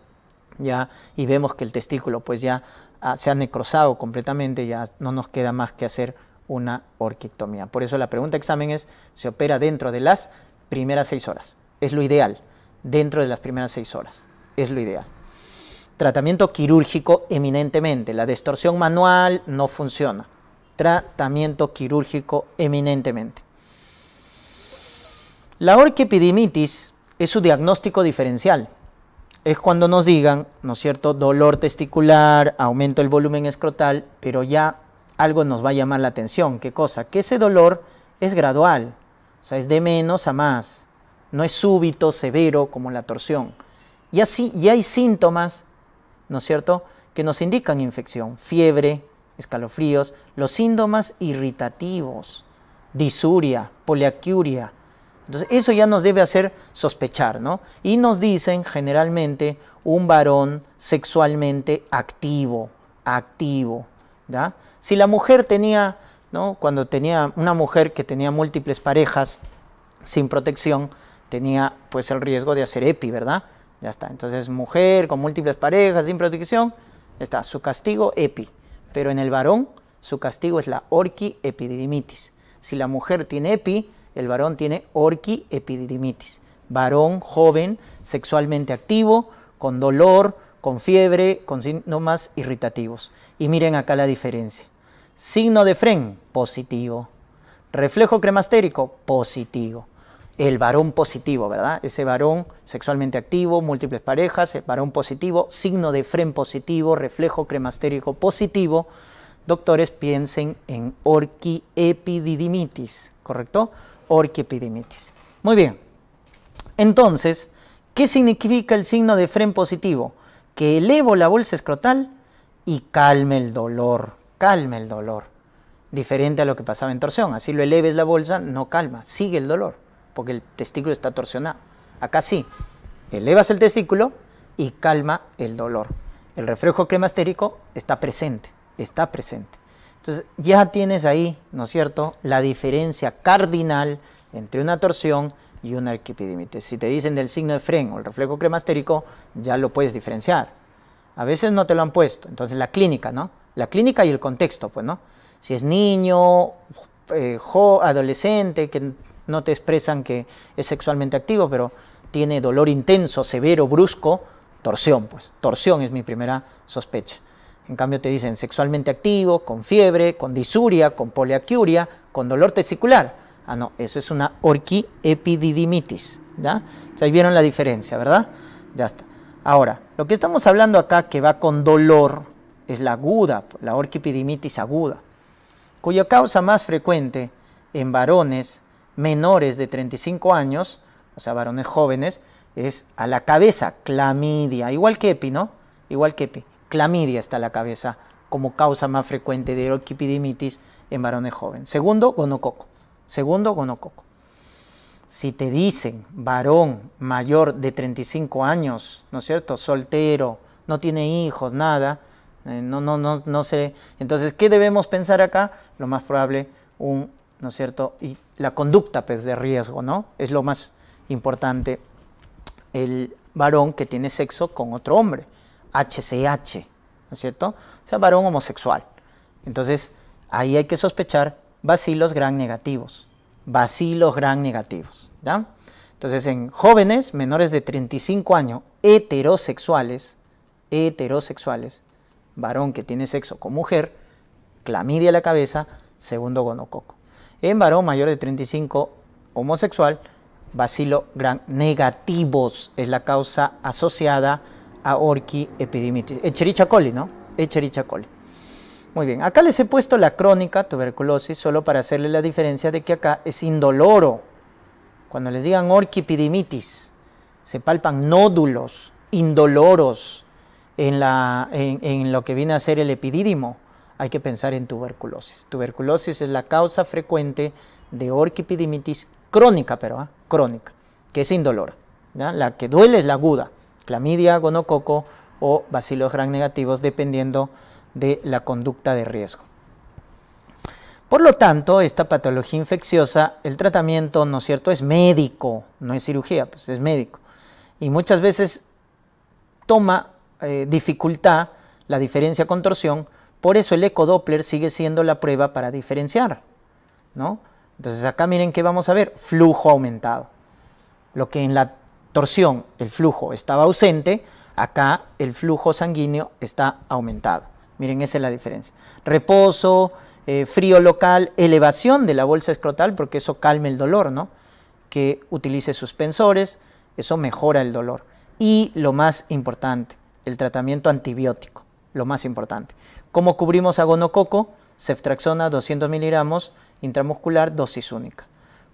ya y vemos que el testículo pues ya ah, se ha necrosado completamente, ya no nos queda más que hacer una orquiectomía. Por eso la pregunta examen es, ¿se opera dentro de las primeras seis horas? Es lo ideal, dentro de las primeras seis horas, es lo ideal. Tratamiento quirúrgico eminentemente, la distorsión manual no funciona. Tratamiento quirúrgico eminentemente. La orquepidimitis es su diagnóstico diferencial. Es cuando nos digan, ¿no es cierto?, dolor testicular, aumento el volumen escrotal, pero ya algo nos va a llamar la atención. ¿Qué cosa? Que ese dolor es gradual, o sea, es de menos a más, no es súbito, severo como la torsión. Y así, y hay síntomas, ¿no es cierto?, que nos indican infección, fiebre, escalofríos, los síntomas irritativos, disuria, poliacuria. Entonces, eso ya nos debe hacer sospechar, ¿no? Y nos dicen generalmente un varón sexualmente activo, activo. Si la mujer tenía, cuando tenía una mujer que tenía múltiples parejas sin protección, tenía pues el riesgo de hacer EPI, ¿verdad? Ya está. Entonces, mujer con múltiples parejas sin protección, está su castigo EPI. Pero en el varón, su castigo es la orquiepididimitis. Si la mujer tiene EPI, el varón tiene orquiepididimitis. Varón joven, sexualmente activo, con dolor, con fiebre, con síntomas irritativos. Y miren acá la diferencia. Signo de Fren, positivo. Reflejo cremastérico, positivo. El varón positivo, ¿verdad? Ese varón sexualmente activo, múltiples parejas, el varón positivo, signo de Fren positivo, reflejo cremastérico positivo. Doctores, piensen en orquiepididimitis, ¿correcto? Orquiepididimitis. Muy bien. Entonces, ¿qué significa el signo de Fren positivo? que elevo la bolsa escrotal y calme el dolor, calme el dolor. Diferente a lo que pasaba en torsión, así lo eleves la bolsa, no calma, sigue el dolor, porque el testículo está torsionado. Acá sí, elevas el testículo y calma el dolor. El reflejo cremastérico está presente, está presente. Entonces ya tienes ahí, ¿no es cierto?, la diferencia cardinal entre una torsión y un arquipidimitis. Si te dicen del signo de Fren o el reflejo cremastérico, ya lo puedes diferenciar. A veces no te lo han puesto. Entonces la clínica, ¿no? La clínica y el contexto, pues, ¿no? Si es niño, eh, adolescente, que no te expresan que es sexualmente activo, pero tiene dolor intenso, severo, brusco, torsión, pues. Torsión es mi primera sospecha. En cambio te dicen sexualmente activo, con fiebre, con disuria, con poliacuria, con dolor testicular. Ah, no, eso es una orquiepididimitis. ¿Ya? O sea, vieron la diferencia, ¿verdad? Ya está. Ahora, lo que estamos hablando acá que va con dolor es la aguda, la orquipidimitis aguda, cuya causa más frecuente en varones menores de 35 años, o sea, varones jóvenes, es a la cabeza, clamidia, igual que epi, ¿no? Igual que epi, clamidia está a la cabeza como causa más frecuente de orquipidimitis en varones jóvenes. Segundo, gonococo. Segundo, gonococo. Si te dicen varón mayor de 35 años, ¿no es cierto? Soltero, no tiene hijos, nada, eh, no, no, no, no sé. Entonces, ¿qué debemos pensar acá? Lo más probable, un, ¿no es cierto? Y la conducta pues, de riesgo, ¿no? Es lo más importante. El varón que tiene sexo con otro hombre, HCH, ¿no es cierto? O sea, varón homosexual. Entonces, ahí hay que sospechar bacilos gran negativos. Bacilos gran negativos. ¿ya? Entonces, en jóvenes menores de 35 años, heterosexuales, heterosexuales, varón que tiene sexo con mujer, clamidia en la cabeza, segundo gonococo. En varón mayor de 35, homosexual, bacilo gran negativos es la causa asociada a orquiepidimitis. Echerichia coli, ¿no? Echerichia coli. Muy bien, acá les he puesto la crónica tuberculosis solo para hacerle la diferencia de que acá es indoloro. Cuando les digan orquipidimitis, se palpan nódulos indoloros en, lo que viene a ser el epidídimo. Hay que pensar en tuberculosis. Tuberculosis es la causa frecuente de orquipidimitis crónica, pero ah, crónica, que es indolora. La que duele es la aguda, clamidia, gonococo o bacilos gran negativos, dependiendo de la conducta de riesgo. Por lo tanto, esta patología infecciosa, el tratamiento, ¿no es cierto?, es médico, no es cirugía, pues es médico. Y muchas veces toma eh, dificultad la diferencia con torsión, por eso el eco-doppler sigue siendo la prueba para diferenciar, ¿no? Entonces acá miren qué vamos a ver, flujo aumentado. Lo que en la torsión el flujo estaba ausente, acá el flujo sanguíneo está aumentado. Miren, esa es la diferencia. Reposo, eh, frío local, elevación de la bolsa escrotal, porque eso calma el dolor, ¿no? Que utilice suspensores, eso mejora el dolor. Y lo más importante, el tratamiento antibiótico, lo más importante. ¿Cómo cubrimos a gonococo? Ceftraxona 200 miligramos, intramuscular, dosis única.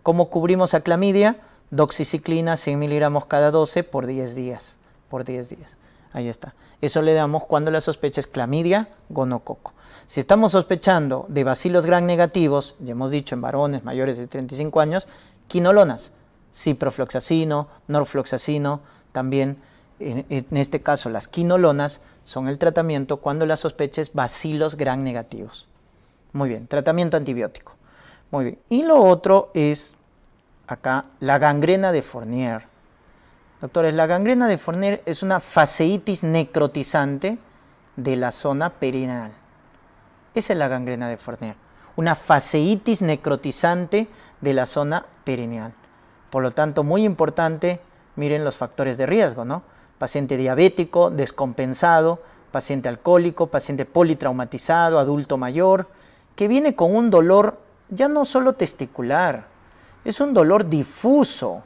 ¿Cómo cubrimos a clamidia? Doxiciclina 100 miligramos cada 12 por 10 días. Por 10 días. Ahí está. Eso le damos cuando la sospecha es clamidia gonococo. Si estamos sospechando de bacilos gran negativos, ya hemos dicho en varones mayores de 35 años, quinolonas, ciprofloxacino, norfloxacino, también en, este caso las quinolonas son el tratamiento cuando la sospecha es bacilos gran negativos. Muy bien, tratamiento antibiótico. Muy bien. Y lo otro es acá la gangrena de Fournier. Doctores, la gangrena de Fournier es una faceitis necrotizante de la zona perineal. Esa es la gangrena de Fournier, una faceitis necrotizante de la zona perineal. Por lo tanto, muy importante, miren los factores de riesgo, ¿no? Paciente diabético, descompensado, paciente alcohólico, paciente politraumatizado, adulto mayor, que viene con un dolor ya no solo testicular, es un dolor difuso,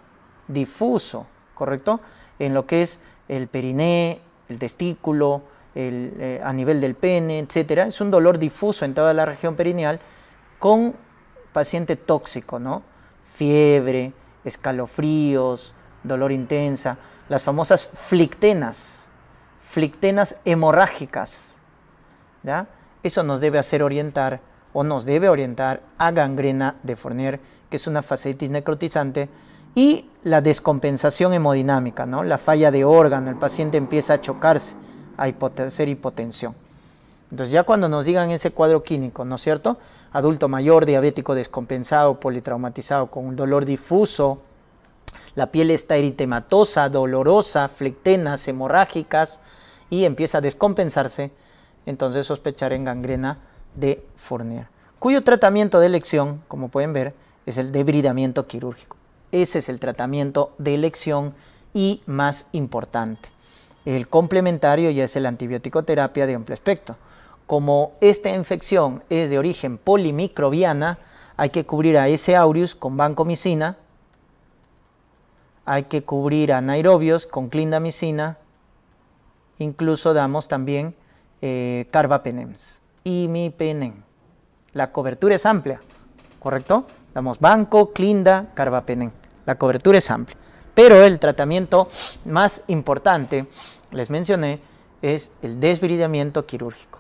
difuso. ¿correcto? En lo que es el periné, el testículo, el, eh, a nivel del pene, etcétera. Es un dolor difuso en toda la región perineal con paciente tóxico, ¿no? Fiebre, escalofríos, dolor intensa, las famosas flictenas, flictenas hemorrágicas, Eso nos debe hacer orientar o nos debe orientar a gangrena de Fournier, que es una facetis necrotizante y la descompensación hemodinámica, ¿no? la falla de órgano, el paciente empieza a chocarse, a hacer hipotensión. Entonces ya cuando nos digan ese cuadro clínico, ¿no es cierto? Adulto mayor, diabético descompensado, politraumatizado, con un dolor difuso, la piel está eritematosa, dolorosa, flectenas, hemorrágicas y empieza a descompensarse, entonces sospechar en gangrena de Fournier, cuyo tratamiento de elección, como pueden ver, es el debridamiento quirúrgico. Ese es el tratamiento de elección y más importante. El complementario ya es el antibiótico terapia de amplio espectro. Como esta infección es de origen polimicrobiana, hay que cubrir a S. aureus con Bancomicina. hay que cubrir a nairobios con clindamicina, incluso damos también eh, carbapenems y mipenem. La cobertura es amplia, ¿correcto? Damos banco, clinda, carbapenem la cobertura es amplia. Pero el tratamiento más importante, les mencioné, es el desbridamiento quirúrgico.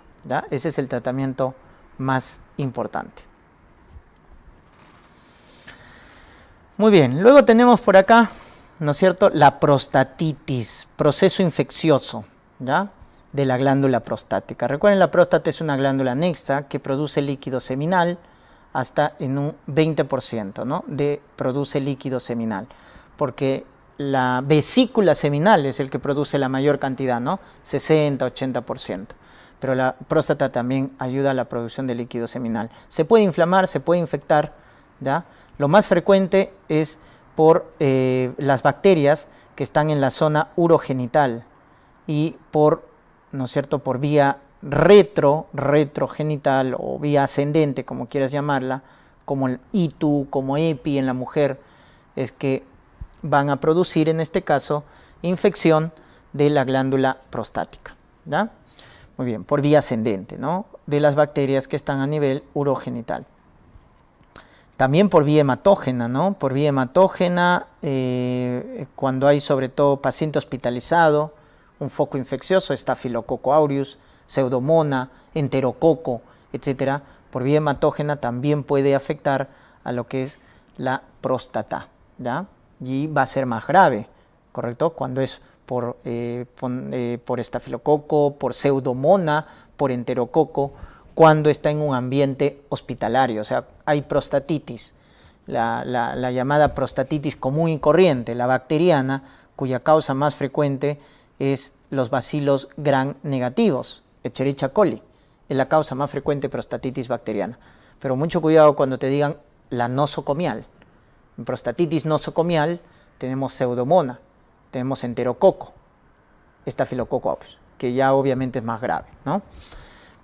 Ese es el tratamiento más importante. Muy bien, luego tenemos por acá, ¿no es cierto?, la prostatitis, proceso infeccioso, de la glándula prostática. Recuerden, la próstata es una glándula anexa que produce líquido seminal, hasta en un 20% ¿no? de produce líquido seminal, porque la vesícula seminal es el que produce la mayor cantidad, ¿no? 60-80%. Pero la próstata también ayuda a la producción de líquido seminal. Se puede inflamar, se puede infectar, ¿ya? Lo más frecuente es por eh, las bacterias que están en la zona urogenital y por, ¿no es cierto?, por vía retro, retrogenital o vía ascendente, como quieras llamarla, como el ITU, como EPI en la mujer, es que van a producir en este caso infección de la glándula prostática. Muy bien, por vía ascendente, ¿no? De las bacterias que están a nivel urogenital. También por vía hematógena, ¿no? Por vía hematógena, eh, cuando hay sobre todo paciente hospitalizado, un foco infeccioso, estafilococo aureus, pseudomona, enterococo, etcétera, por vía hematógena también puede afectar a lo que es la próstata, Y va a ser más grave, ¿correcto? Cuando es por, eh, eh, por, estafilococo, por pseudomona, por enterococo, cuando está en un ambiente hospitalario, o sea, hay prostatitis, la, la llamada prostatitis común y corriente, la bacteriana, cuya causa más frecuente es los bacilos gran negativos. Echerichia coli, es la causa más frecuente de prostatitis bacteriana. Pero mucho cuidado cuando te digan la nosocomial. En prostatitis nosocomial tenemos pseudomona, tenemos enterococo, estafilococo, que ya obviamente es más grave, ¿no?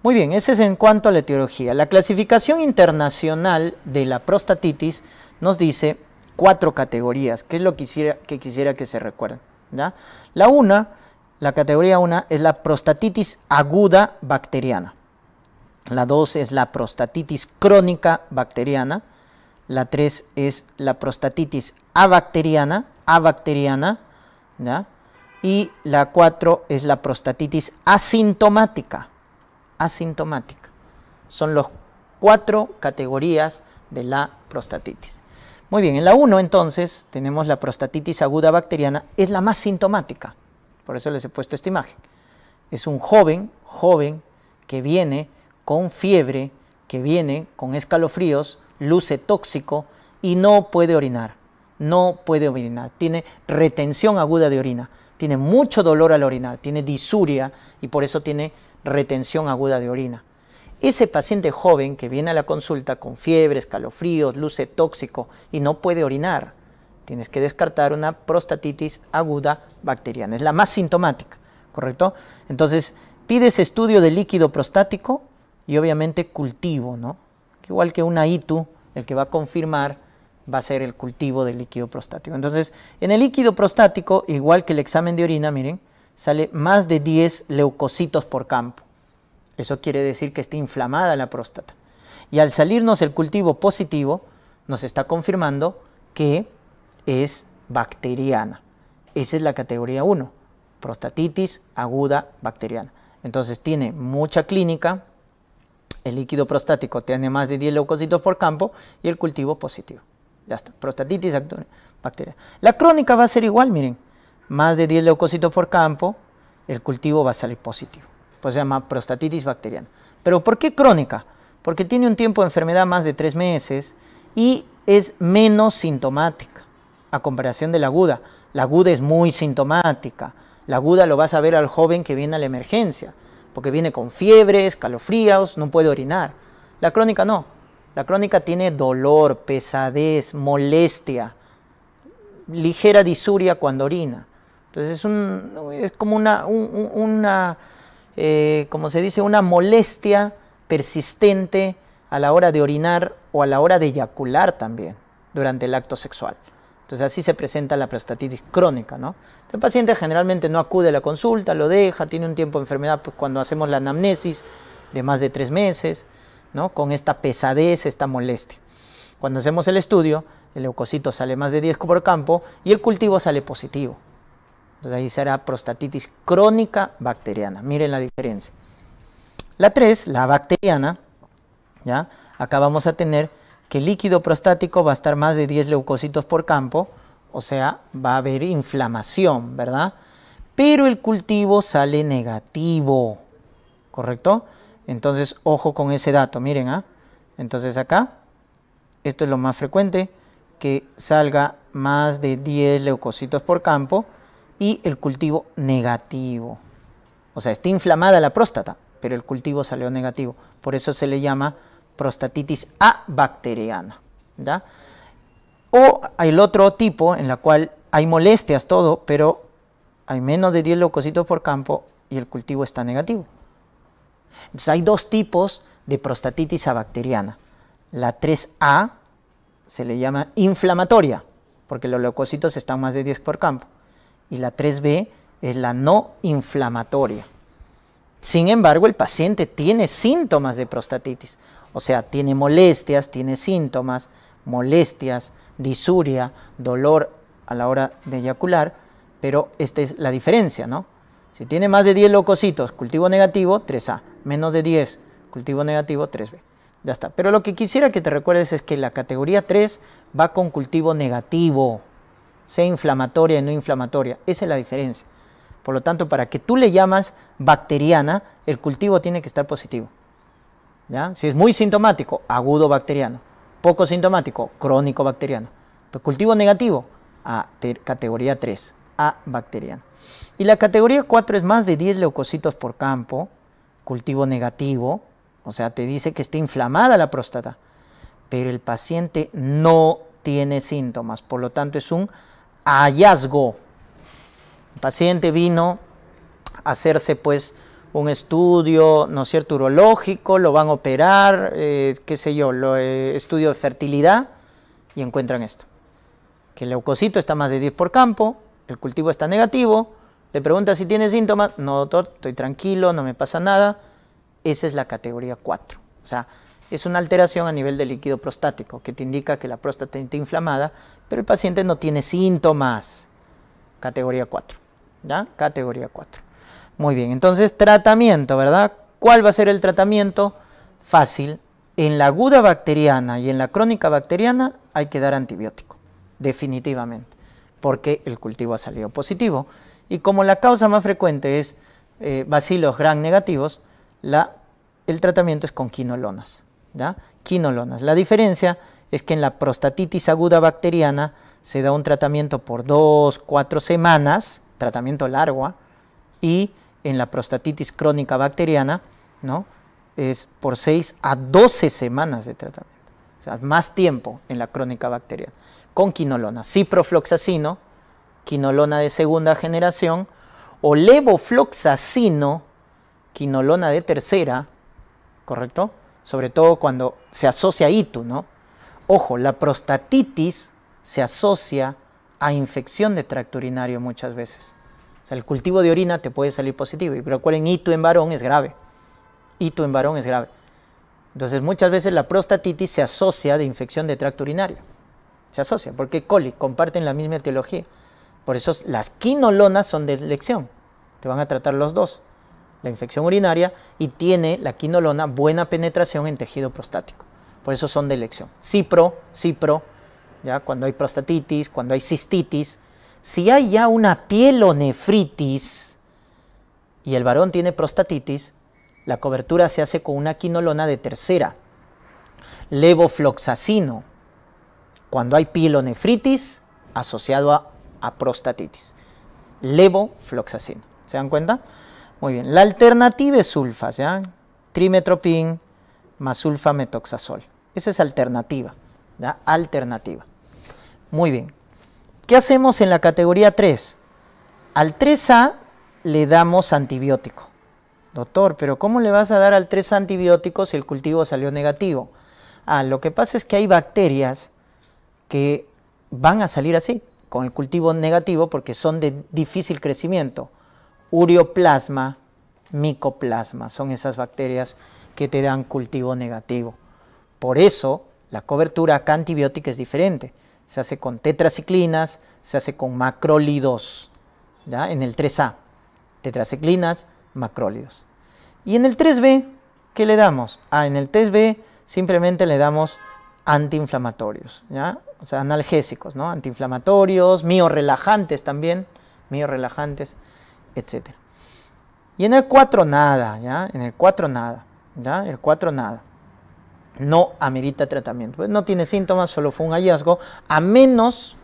Muy bien, ese es en cuanto a la etiología. La clasificación internacional de la prostatitis nos dice cuatro categorías, que es lo que quisiera que, se recuerden. La una la categoría 1 es la prostatitis aguda bacteriana. La 2 es la prostatitis crónica bacteriana. La 3 es la prostatitis abacteriana, Y la 4 es la prostatitis asintomática, asintomática. Son las cuatro categorías de la prostatitis. Muy bien, en la 1 entonces tenemos la prostatitis aguda bacteriana, es la más sintomática. Por eso les he puesto esta imagen. Es un joven, joven, que viene con fiebre, que viene con escalofríos, luce tóxico y no puede orinar. No puede orinar. Tiene retención aguda de orina. Tiene mucho dolor al orinar. Tiene disuria y por eso tiene retención aguda de orina. Ese paciente joven que viene a la consulta con fiebre, escalofríos, luce tóxico y no puede orinar, tienes que descartar una prostatitis aguda bacteriana. Es la más sintomática, ¿correcto? Entonces, pides estudio de líquido prostático y obviamente cultivo, ¿no? Igual que una ITU, el que va a confirmar va a ser el cultivo del líquido prostático. Entonces, en el líquido prostático, igual que el examen de orina, miren, sale más de 10 leucocitos por campo. Eso quiere decir que está inflamada la próstata. Y al salirnos el cultivo positivo, nos está confirmando que es bacteriana. Esa es la categoría 1, prostatitis aguda bacteriana. Entonces tiene mucha clínica, el líquido prostático tiene más de 10 leucocitos por campo y el cultivo positivo. Ya está, prostatitis bacteriana. La crónica va a ser igual, miren, más de 10 leucocitos por campo, el cultivo va a salir positivo. Pues se llama prostatitis bacteriana. ¿Pero por qué crónica? Porque tiene un tiempo de enfermedad más de 3 meses y es menos sintomática a comparación de la aguda. La aguda es muy sintomática. La aguda lo vas a ver al joven que viene a la emergencia, porque viene con fiebres, calofríos, no puede orinar. La crónica no. La crónica tiene dolor, pesadez, molestia, ligera disuria cuando orina. Entonces es, como una, eh, como se dice, una molestia persistente a la hora de orinar o a la hora de eyacular también durante el acto sexual. Entonces así se presenta la prostatitis crónica, ¿no? El paciente generalmente no acude a la consulta, lo deja, tiene un tiempo de enfermedad, pues cuando hacemos la anamnesis de más de tres meses, ¿no? Con esta pesadez, esta molestia. Cuando hacemos el estudio, el leucocito sale más de 10 por campo y el cultivo sale positivo. Entonces ahí será prostatitis crónica bacteriana. Miren la diferencia. La 3, la bacteriana, ¿ya? Acá vamos a tener que el líquido prostático va a estar más de 10 leucocitos por campo, o sea, va a haber inflamación, ¿verdad? Pero el cultivo sale negativo, ¿correcto? Entonces, ojo con ese dato, miren, ¿ah? Entonces acá, esto es lo más frecuente, que salga más de 10 leucocitos por campo y el cultivo negativo. O sea, está inflamada la próstata, pero el cultivo salió negativo. Por eso se le llama prostatitis abacteriana. ¿da? O el otro tipo en la cual hay molestias, todo, pero hay menos de 10 leucocitos por campo y el cultivo está negativo. Entonces hay dos tipos de prostatitis abacteriana. La 3A se le llama inflamatoria, porque los leucocitos están más de 10 por campo. Y la 3B es la no inflamatoria. Sin embargo, el paciente tiene síntomas de prostatitis. O sea, tiene molestias, tiene síntomas, molestias, disuria, dolor a la hora de eyacular, pero esta es la diferencia, ¿no? Si tiene más de 10 locositos, cultivo negativo, 3A. Menos de 10, cultivo negativo, 3B. Ya está. Pero lo que quisiera que te recuerdes es que la categoría 3 va con cultivo negativo, sea inflamatoria y no inflamatoria. Esa es la diferencia. Por lo tanto, para que tú le llamas bacteriana, el cultivo tiene que estar positivo. Si es muy sintomático, agudo bacteriano. Poco sintomático, crónico bacteriano. Pues cultivo negativo, a categoría 3, A bacteriano. Y la categoría 4 es más de 10 leucocitos por campo, cultivo negativo, o sea, te dice que está inflamada la próstata, pero el paciente no tiene síntomas, por lo tanto es un hallazgo. El paciente vino a hacerse pues un estudio, ¿no es cierto?, urológico, lo van a operar, eh, qué sé yo, lo, eh, estudio de fertilidad, y encuentran esto. Que el leucocito está más de 10 por campo, el cultivo está negativo, le pregunta si tiene síntomas, no doctor, estoy tranquilo, no me pasa nada, esa es la categoría 4. O sea, es una alteración a nivel del líquido prostático que te indica que la próstata está inflamada, pero el paciente no tiene síntomas. Categoría 4. ¿Ya? Categoría 4. Muy bien, entonces tratamiento, ¿verdad? ¿Cuál va a ser el tratamiento? Fácil. En la aguda bacteriana y en la crónica bacteriana hay que dar antibiótico, definitivamente, porque el cultivo ha salido positivo. Y como la causa más frecuente es eh, bacilos gran negativos, la, el tratamiento es con quinolonas. Quinolonas. La diferencia es que en la prostatitis aguda bacteriana se da un tratamiento por dos, cuatro semanas, tratamiento largo, ¿ah? y en la prostatitis crónica bacteriana, ¿no? es por 6 a 12 semanas de tratamiento. O sea, más tiempo en la crónica bacteriana. Con quinolona, ciprofloxacino, quinolona de segunda generación, o levofloxacino, quinolona de tercera, ¿correcto? Sobre todo cuando se asocia a ITU, ¿no? Ojo, la prostatitis se asocia a infección de tracto urinario muchas veces el cultivo de orina te puede salir positivo. Y recuerden, hito en varón es grave. Hito en varón es grave. Entonces, muchas veces la prostatitis se asocia de infección de tracto urinario. Se asocia, porque coli comparten la misma etiología. Por eso las quinolonas son de elección. Te van a tratar los dos. La infección urinaria y tiene la quinolona buena penetración en tejido prostático. Por eso son de elección. Cipro, cipro, ya cuando hay prostatitis, cuando hay cistitis, si hay ya una pielonefritis y el varón tiene prostatitis, la cobertura se hace con una quinolona de tercera, levofloxacino, cuando hay pielonefritis asociado a, prostatitis. Levofloxacino. ¿Se dan cuenta? Muy bien. La alternativa es sulfas, ¿ya? Trimetropin más sulfametoxazol. Esa es alternativa, ¿ya? Alternativa. Muy bien. ¿Qué hacemos en la categoría 3? Al 3A le damos antibiótico. Doctor, pero ¿cómo le vas a dar al 3 antibióticos si el cultivo salió negativo? Ah, lo que pasa es que hay bacterias que van a salir así, con el cultivo negativo, porque son de difícil crecimiento. urioplasma micoplasma, son esas bacterias que te dan cultivo negativo. Por eso, la cobertura acá antibiótica es diferente se hace con tetraciclinas, se hace con macrólidos, ¿ya? en el 3A, tetraciclinas, macrólidos. Y en el 3B, ¿qué le damos? Ah, en el 3B simplemente le damos antiinflamatorios, ¿ya? o sea, analgésicos, ¿no? antiinflamatorios, miorelajantes también, mio-relajantes, etc. Y en el 4 nada, ¿ya? en el 4 nada, ¿ya? el 4 nada no amerita tratamiento. Pues no tiene síntomas, solo fue un hallazgo, a menos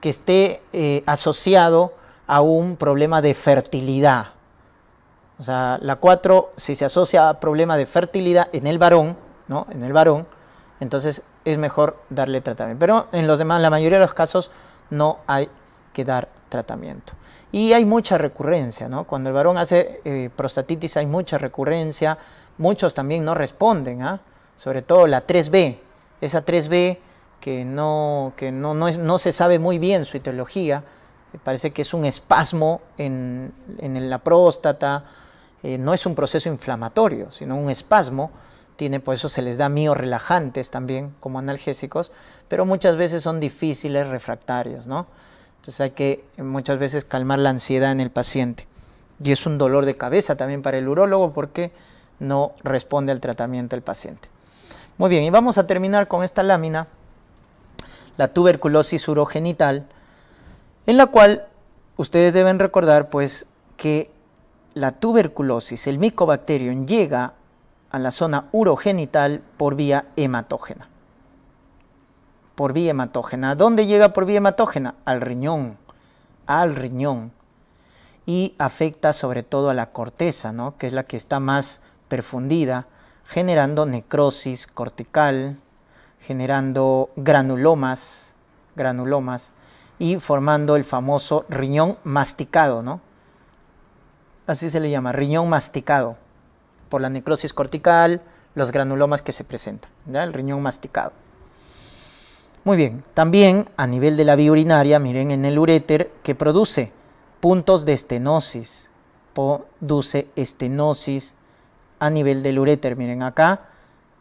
que esté eh, asociado a un problema de fertilidad. O sea, la 4, si se asocia a problema de fertilidad en el varón, ¿no? En el varón, entonces es mejor darle tratamiento. Pero en los demás, la mayoría de los casos, no hay que dar tratamiento. Y hay mucha recurrencia, ¿no? Cuando el varón hace eh, prostatitis hay mucha recurrencia, muchos también no responden, ¿ah? sobre todo la 3B, esa 3B que no, se sabe muy bien su etiología, eh, parece que es un espasmo en, la próstata, eh, no es un proceso inflamatorio, sino un espasmo, tiene, por eso se les da relajantes también como analgésicos, pero muchas veces son difíciles refractarios, ¿no? Entonces hay que muchas veces calmar la ansiedad en el paciente. Y es un dolor de cabeza también para el urólogo porque no responde al tratamiento del paciente. Muy bien, y vamos a terminar con esta lámina, la tuberculosis urogenital, en la cual ustedes deben recordar pues que la tuberculosis, el micobacterium, llega a la zona urogenital por vía hematógena. Por vía hematógena. dónde llega por vía hematógena? Al riñón. Al riñón. Y afecta sobre todo a la corteza, ¿no? que es la que está más perfundida generando necrosis cortical, generando granulomas, granulomas y formando el famoso riñón masticado, ¿no? Así se le llama, riñón masticado, por la necrosis cortical, los granulomas que se presentan, ¿ya? el riñón masticado. Muy bien, también a nivel de la vía urinaria, miren en el ureter, que produce puntos de estenosis, produce estenosis, a nivel del ureter, Miren acá,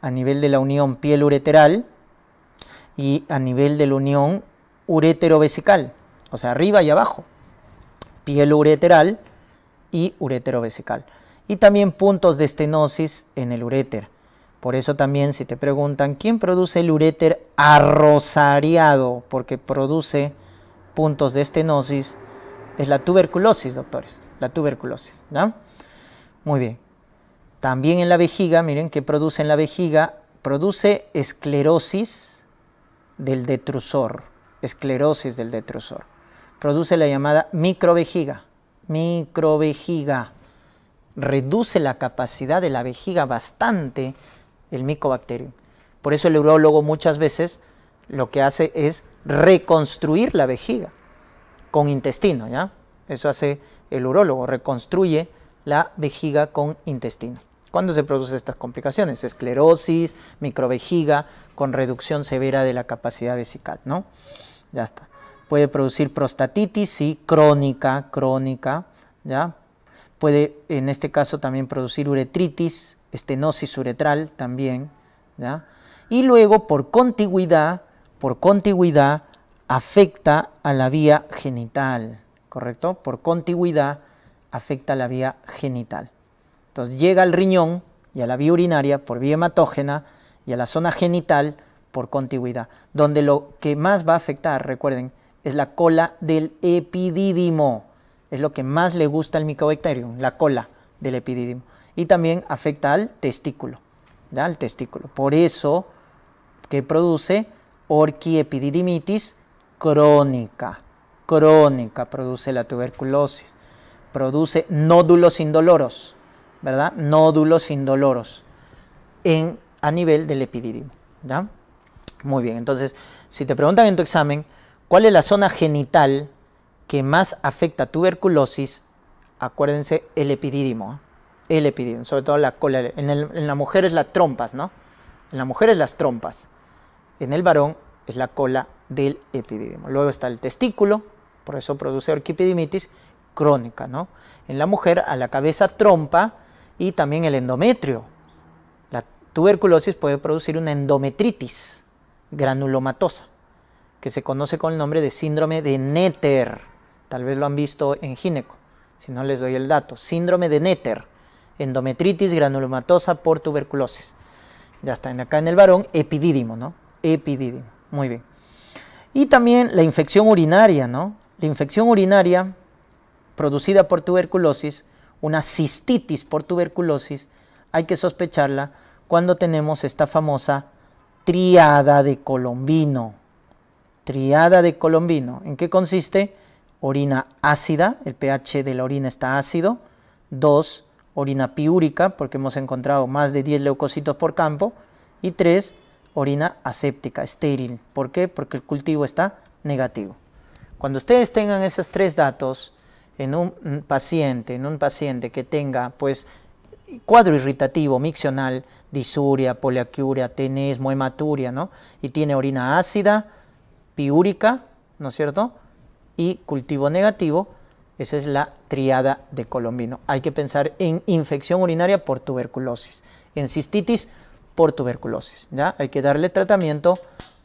a nivel de la unión piel ureteral y a nivel de la unión ureterovesical, o sea, arriba y abajo, piel ureteral y ureterovesical. Y también puntos de estenosis en el uréter. Por eso también si te preguntan, ¿quién produce el uréter arrosariado? Porque produce puntos de estenosis. Es la tuberculosis, doctores, la tuberculosis. ¿no? Muy bien. También en la vejiga, miren qué produce en la vejiga, produce esclerosis del detrusor, esclerosis del detrusor. Produce la llamada microvejiga, microvejiga. Reduce la capacidad de la vejiga bastante el micobacterium. Por eso el urólogo muchas veces lo que hace es reconstruir la vejiga con intestino, ¿ya? Eso hace el urólogo, reconstruye la vejiga con intestino. ¿Cuándo se producen estas complicaciones? Esclerosis, microvejiga, con reducción severa de la capacidad vesical, ¿no? Ya está. Puede producir prostatitis, sí, crónica, crónica, ¿ya? Puede, en este caso, también producir uretritis, estenosis uretral también, ¿ya? Y luego, por contiguidad, por contigüidad, afecta a la vía genital, ¿correcto? Por contigüidad, afecta a la vía genital. Entonces llega al riñón y a la vía urinaria por vía hematógena y a la zona genital por contigüidad, donde lo que más va a afectar, recuerden, es la cola del epidídimo. Es lo que más le gusta al Mycobacterium, la cola del epidídimo. Y también afecta al testículo, al testículo. Por eso que produce orquiepididimitis crónica. Crónica produce la tuberculosis. Produce nódulos indoloros ¿verdad? Nódulos indoloros en, a nivel del epidídimo. Muy bien, entonces, si te preguntan en tu examen cuál es la zona genital que más afecta tuberculosis, acuérdense el epidídimo, ¿eh? el epidídimo, sobre todo la cola. En, la mujer es las trompas, ¿no? En la mujer es las trompas. En el varón es la cola del epidídimo. Luego está el testículo, por eso produce orquipidimitis crónica, ¿no? En la mujer a la cabeza trompa, y también el endometrio. La tuberculosis puede producir una endometritis granulomatosa, que se conoce con el nombre de síndrome de Néter. Tal vez lo han visto en gineco, si no les doy el dato. Síndrome de Néter. endometritis granulomatosa por tuberculosis. Ya está, acá en el varón, epidídimo, ¿no? Epidídimo, muy bien. Y también la infección urinaria, ¿no? La infección urinaria producida por tuberculosis una cistitis por tuberculosis, hay que sospecharla cuando tenemos esta famosa triada de colombino. Triada de colombino. ¿En qué consiste? Orina ácida, el pH de la orina está ácido. ...dos, Orina piúrica, porque hemos encontrado más de 10 leucocitos por campo. Y tres, Orina aséptica, estéril. ¿Por qué? Porque el cultivo está negativo. Cuando ustedes tengan esos tres datos, en un paciente, en un paciente que tenga pues cuadro irritativo miccional, disuria, poliaquiuria, tenesmo, hematuria, ¿no? Y tiene orina ácida, piúrica, ¿no es cierto? Y cultivo negativo, esa es la triada de colombino. Hay que pensar en infección urinaria por tuberculosis, en cistitis por tuberculosis, ¿ya? Hay que darle tratamiento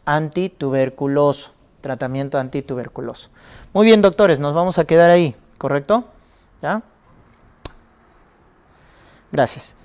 antituberculoso, tratamiento antituberculoso. Muy bien, doctores, nos vamos a quedar ahí. ¿correcto? ¿Ya? Gracias.